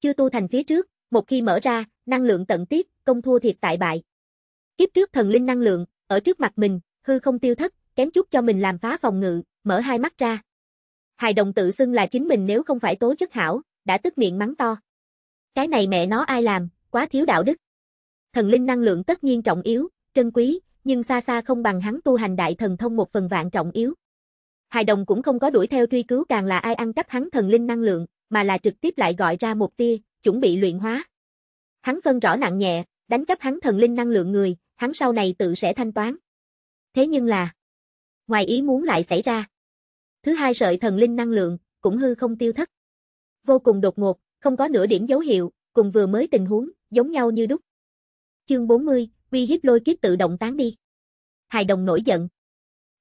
Chưa tu thành phía trước, một khi mở ra, năng lượng tận tiết, công thua thiệt tại bại. Kiếp trước thần linh năng lượng, ở trước mặt mình, hư không tiêu thất, kém chút cho mình làm phá phòng ngự, mở hai mắt ra. Hài đồng tự xưng là chính mình nếu không phải tố chất hảo, đã tức miệng mắng to. Cái này mẹ nó ai làm, quá thiếu đạo đức. Thần linh năng lượng tất nhiên trọng yếu, trân quý, nhưng xa xa không bằng hắn tu hành đại thần thông một phần vạn trọng yếu. Hài đồng cũng không có đuổi theo truy cứu càng là ai ăn cắp hắn thần linh năng lượng, mà là trực tiếp lại gọi ra một tia, chuẩn bị luyện hóa. Hắn phân rõ nặng nhẹ, đánh cắp hắn thần linh năng lượng người, hắn sau này tự sẽ thanh toán. Thế nhưng là, ngoài ý muốn lại xảy ra. Thứ hai sợi thần linh năng lượng, cũng hư không tiêu thất. Vô cùng đột ngột, không có nửa điểm dấu hiệu, cùng vừa mới tình huống, giống nhau như đúc. Chương 40, uy hiếp lôi kiếp tự động tán đi. Hài đồng nổi giận.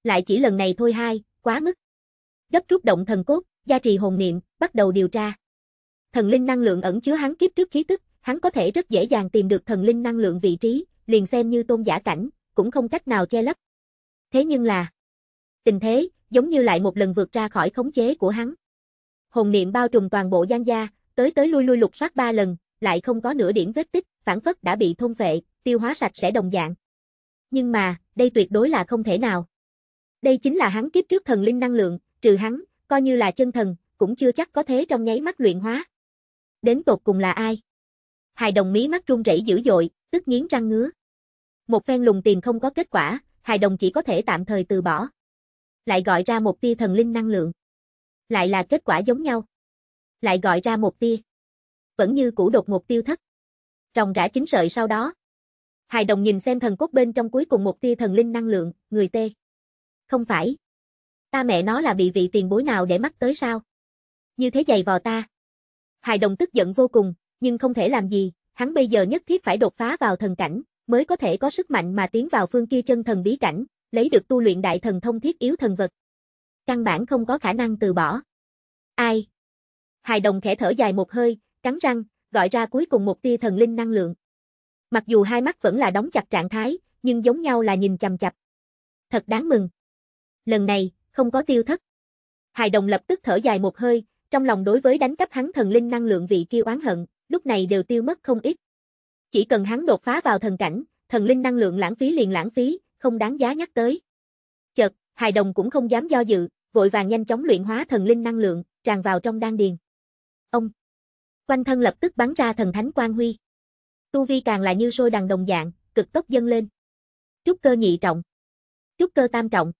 Lại chỉ lần này thôi hai, quá mức. Gấp rút động thần cốt, gia trì hồn niệm, bắt đầu điều tra. Thần linh năng lượng ẩn chứa hắn kiếp trước khí tức, hắn có thể rất dễ dàng tìm được thần linh năng lượng vị trí, liền xem như tôn giả cảnh, cũng không cách nào che lấp. Thế nhưng là, tình thế, giống như lại một lần vượt ra khỏi khống chế của hắn. Hồn niệm bao trùm toàn bộ gian gia, tới tới lui lui lục soát ba lần, lại không có nửa điểm vết tích, phản phất đã bị thôn phệ, tiêu hóa sạch sẽ đồng dạng. Nhưng mà, đây tuyệt đối là không thể nào. Đây chính là hắn kiếp trước thần linh năng lượng, trừ hắn, coi như là chân thần, cũng chưa chắc có thế trong nháy mắt luyện hóa. Đến tột cùng là ai? Hài đồng mí mắt run rẩy dữ dội, tức nghiến răng ngứa. Một phen lùng tìm không có kết quả, hài đồng chỉ có thể tạm thời từ bỏ. Lại gọi ra một tia thần linh năng lượng. Lại là kết quả giống nhau. Lại gọi ra một tia. Vẫn như cũ đột ngột tiêu thất. Ròng rã chính sợi sau đó. Hài đồng nhìn xem thần cốt bên trong cuối cùng một tia thần linh năng lượng, người tê. Không phải. Ta mẹ nó là bị vị tiền bối nào để mắc tới sao? Như thế giày vò ta. Hài đồng tức giận vô cùng, nhưng không thể làm gì, hắn bây giờ nhất thiết phải đột phá vào thần cảnh, mới có thể có sức mạnh mà tiến vào phương kia chân thần bí cảnh, lấy được tu luyện đại thần thông thiết yếu thần vật. Căn bản không có khả năng từ bỏ. Ai? Hài đồng khẽ thở dài một hơi, cắn răng, gọi ra cuối cùng một tia thần linh năng lượng. Mặc dù hai mắt vẫn là đóng chặt trạng thái, nhưng giống nhau là nhìn chằm chằm. Thật đáng mừng. Lần này, không có tiêu thất. Hài đồng lập tức thở dài một hơi, trong lòng đối với đánh cắp hắn thần linh năng lượng vị kia oán hận, lúc này đều tiêu mất không ít. Chỉ cần hắn đột phá vào thần cảnh, thần linh năng lượng lãng phí liền lãng phí, không đáng giá nhắc tới. chật, hài đồng cũng không dám do dự, vội vàng nhanh chóng luyện hóa thần linh năng lượng, tràn vào trong đan điền. Ông! Quanh thân lập tức bắn ra thần thánh quang huy. Tu vi càng là như sôi đằng đồng dạng, cực tốc dâng lên. Trúc cơ nhị trọng. Trúc cơ tam trọng.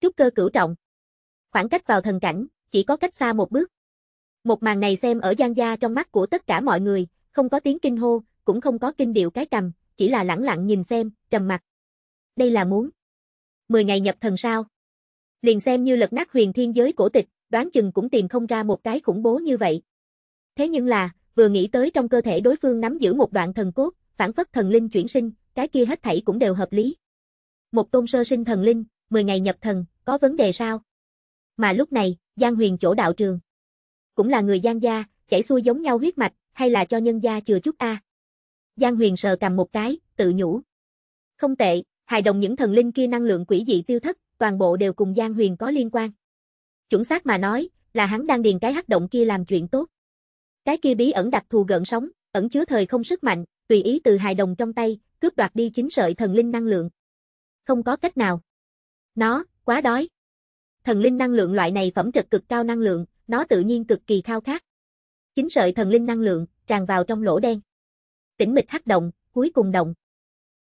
Trúc cơ cửu trọng. Khoảng cách vào thần cảnh, chỉ có cách xa một bước. Một màn này xem ở Giang Gia trong mắt của tất cả mọi người, không có tiếng kinh hô, cũng không có kinh điệu cái cầm, chỉ là lẳng lặng nhìn xem, trầm mặt. Đây là muốn. Mười ngày nhập thần sao. Liền xem như lật nát huyền thiên giới cổ tịch, đoán chừng cũng tìm không ra một cái khủng bố như vậy. Thế nhưng là, vừa nghĩ tới trong cơ thể đối phương nắm giữ một đoạn thần cốt, phản phất thần linh chuyển sinh, cái kia hết thảy cũng đều hợp lý. Một tôn sơ sinh thần linh, 10 ngày nhập thần, có vấn đề sao? Mà lúc này, Giang Huyền chỗ đạo trường cũng là người Giang gia, chảy xuôi giống nhau huyết mạch, hay là cho nhân gia chừa chút a. Giang Huyền sờ cầm một cái, tự nhủ. Không tệ, hài đồng những thần linh kia năng lượng quỷ dị tiêu thất, toàn bộ đều cùng Giang Huyền có liên quan. Chuẩn xác mà nói, là hắn đang điền cái hắc động kia làm chuyện tốt. Cái kia bí ẩn đặc thù gợn sóng, ẩn chứa thời không sức mạnh, tùy ý từ hài đồng trong tay, cướp đoạt đi chính sợi thần linh năng lượng. Không có cách nào. Nó, quá đói. Thần linh năng lượng loại này phẩm chất cực cao năng lượng, nó tự nhiên cực kỳ khao khát. Chính sợi thần linh năng lượng tràn vào trong lỗ đen. Tĩnh mịch hắc động, cuối cùng động.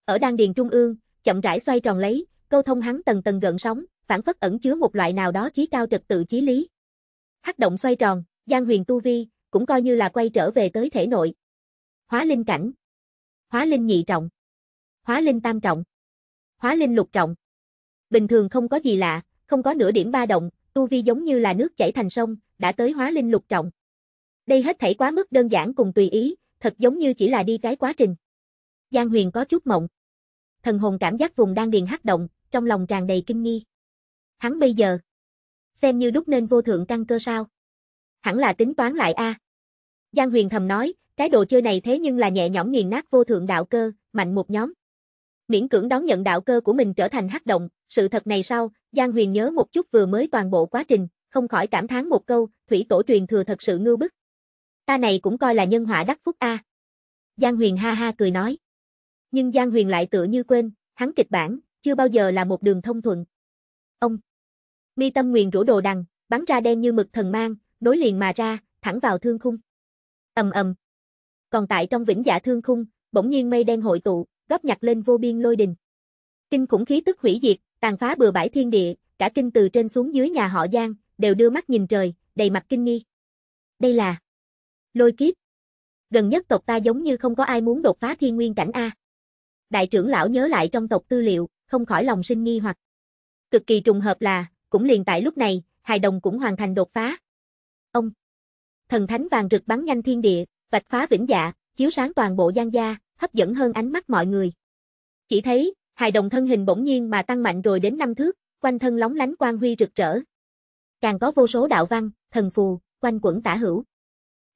Ở đan điền trung ương, chậm rãi xoay tròn lấy, câu thông hắn tầng tầng gợn sóng, phản phất ẩn chứa một loại nào đó chí cao trật tự chí lý. Hắc động xoay tròn, Giang Huyền tu vi cũng coi như là quay trở về tới thể nội. Hóa linh cảnh. Hóa linh nhị trọng. Hóa linh tam trọng. Hóa linh lục trọng. Bình thường không có gì lạ, không có nửa điểm ba động, tu vi giống như là nước chảy thành sông, đã tới hóa linh lục trọng. Đây hết thảy quá mức đơn giản cùng tùy ý, thật giống như chỉ là đi cái quá trình. Giang Huyền có chút mộng. Thần hồn cảm giác vùng đang điền hắc động, trong lòng tràn đầy kinh nghi. Hắn bây giờ, xem như đúc nên vô thượng căn cơ sao? Hẳn là tính toán lại a. Giang Huyền thầm nói, cái đồ chơi này thế nhưng là nhẹ nhõm nghiền nát vô thượng đạo cơ, mạnh một nhóm. Miễn cưỡng đón nhận đạo cơ của mình trở thành hắc động, sự thật này sau, Giang Huyền nhớ một chút vừa mới toàn bộ quá trình, không khỏi cảm thán một câu, thủy tổ truyền thừa thật sự ngưu bức. Ta này cũng coi là nhân họa đắc phúc a. Giang Huyền ha ha cười nói. Nhưng Giang Huyền lại tựa như quên, hắn kịch bản, chưa bao giờ là một đường thông thuận. Ông. Mi tâm nguyền rủ đồ đằng, bắn ra đen như mực thần mang, nối liền mà ra, thẳng vào thương khung. ầm ầm. Còn tại trong vĩnh giả dạ thương khung, bỗng nhiên mây đen hội tụ, góp nhặt lên vô biên lôi đình. Kinh khủng khí tức hủy diệt, tàn phá bừa bãi thiên địa, cả kinh từ trên xuống dưới nhà họ Giang, đều đưa mắt nhìn trời, đầy mặt kinh nghi. Đây là lôi kiếp. Gần nhất tộc ta giống như không có ai muốn đột phá thiên nguyên cảnh A. Đại trưởng lão nhớ lại trong tộc tư liệu, không khỏi lòng sinh nghi hoặc. Cực kỳ trùng hợp là, cũng liền tại lúc này, hài đồng cũng hoàn thành đột phá. Ông! Thần thánh vàng rực bắn nhanh thiên địa, vạch phá vĩnh dạ, chiếu sáng toàn bộ gian gia, hấp dẫn hơn ánh mắt mọi người. Chỉ thấy, hài đồng thân hình bỗng nhiên mà tăng mạnh rồi đến năm thước, quanh thân lóng lánh quang huy rực rỡ, càng có vô số đạo văn, thần phù, quanh quẩn tả hữu.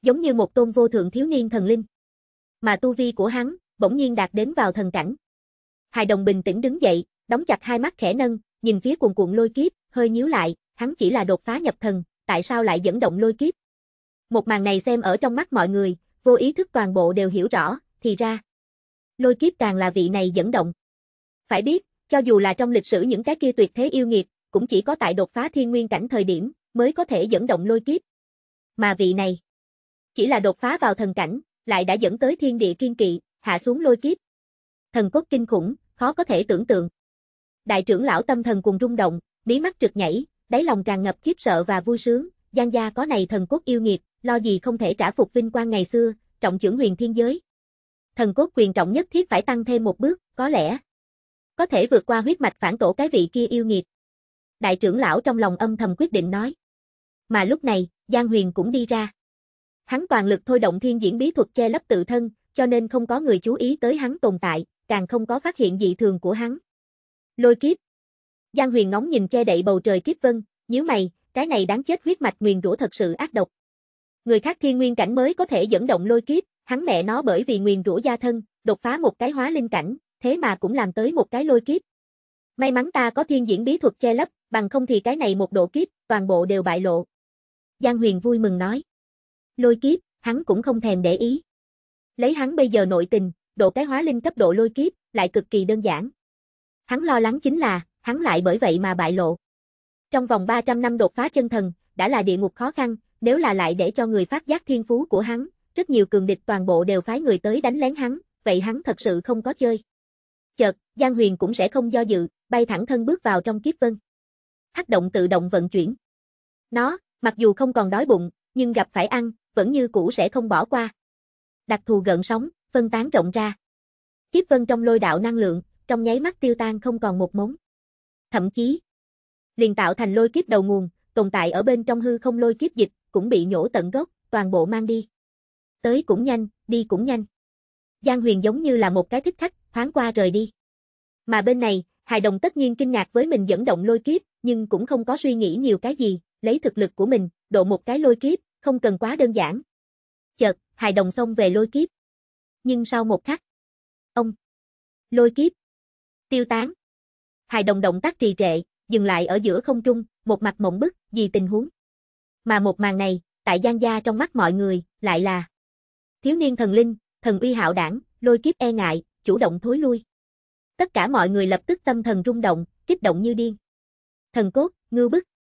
Giống như một tôn vô thượng thiếu niên thần linh. Mà tu vi của hắn, bỗng nhiên đạt đến vào thần cảnh. Hài đồng bình tĩnh đứng dậy, đóng chặt hai mắt khẽ nâng, nhìn phía cuồn cuộn lôi kiếp, hơi nhíu lại, hắn chỉ là đột phá nhập thần, tại sao lại dẫn động lôi kiếp? Một màn này xem ở trong mắt mọi người, vô ý thức toàn bộ đều hiểu rõ, thì ra. Lôi kiếp càng là vị này dẫn động. Phải biết, cho dù là trong lịch sử những cái kia tuyệt thế yêu nghiệt, cũng chỉ có tại đột phá thiên nguyên cảnh thời điểm, mới có thể dẫn động lôi kiếp. Mà vị này, chỉ là đột phá vào thần cảnh, lại đã dẫn tới thiên địa kiên kỵ, hạ xuống lôi kiếp. Thần cốt kinh khủng, khó có thể tưởng tượng. Đại trưởng lão tâm thần cùng rung động, mí mắt trượt nhảy, đáy lòng tràn ngập khiếp sợ và vui sướng, Giang gia có này thần cốt yêu nghiệt, lo gì không thể trả phục vinh quang ngày xưa, trọng trưởng huyền thiên giới. Thần cốt quyền trọng nhất thiết phải tăng thêm một bước, có lẽ có thể vượt qua huyết mạch phản tổ cái vị kia yêu nghiệt đại trưởng lão trong lòng âm thầm quyết định nói. Mà lúc này, Giang Huyền cũng đi ra. Hắn toàn lực thôi động thiên diễn bí thuật che lấp tự thân, cho nên không có người chú ý tới hắn tồn tại, càng không có phát hiện dị thường của hắn. Lôi kiếp. Giang Huyền ngóng nhìn che đậy bầu trời kiếp vân, nhíu mày, cái này đáng chết huyết mạch nguyền rủa thật sự ác độc. Người khác thiên nguyên cảnh mới có thể dẫn động lôi kiếp, hắn mẹ nó bởi vì nguyền rủa gia thân, đột phá một cái hóa linh cảnh, thế mà cũng làm tới một cái lôi kiếp. May mắn ta có thiên diễn bí thuật che lấp, bằng không thì cái này một độ kiếp, toàn bộ đều bại lộ. Giang Huyền vui mừng nói. Lôi kiếp, hắn cũng không thèm để ý. Lấy hắn bây giờ nội tình, độ cái hóa linh cấp độ lôi kiếp, lại cực kỳ đơn giản. Hắn lo lắng chính là, hắn lại bởi vậy mà bại lộ. Trong vòng 300 năm đột phá chân thần, đã là địa ngục khó khăn, nếu là lại để cho người phát giác thiên phú của hắn, rất nhiều cường địch toàn bộ đều phái người tới đánh lén hắn, vậy hắn thật sự không có chơi. Chợt, Giang Huyền cũng sẽ không do dự, bay thẳng thân bước vào trong kiếp vân hắc động tự động vận chuyển. Nó, mặc dù không còn đói bụng, nhưng gặp phải ăn, vẫn như cũ sẽ không bỏ qua. Đặc thù gần sóng, phân tán rộng ra. Kiếp vân trong lôi đạo năng lượng, trong nháy mắt tiêu tan không còn một mống. Thậm chí, liền tạo thành lôi kiếp đầu nguồn, tồn tại ở bên trong hư không lôi kiếp dịch, cũng bị nhổ tận gốc, toàn bộ mang đi. Tới cũng nhanh, đi cũng nhanh. Giang Huyền giống như là một cái thích khách, thoáng qua rời đi. Mà bên này, Hài đồng tất nhiên kinh ngạc với mình dẫn động lôi kiếp, nhưng cũng không có suy nghĩ nhiều cái gì, lấy thực lực của mình, độ một cái lôi kiếp, không cần quá đơn giản. Chợt, hài đồng xông về lôi kiếp. Nhưng sau một khắc, ông lôi kiếp tiêu tán. Hài đồng động tác trì trệ, dừng lại ở giữa không trung, một mặt mộng bức, vì tình huống. Mà một màn này, tại Gian Gia trong mắt mọi người, lại là thiếu niên thần linh, thần uy hạo đảng, lôi kiếp e ngại, chủ động thối lui. Tất cả mọi người lập tức tâm thần rung động, kích động như điên. Thần cốt, ngư bức.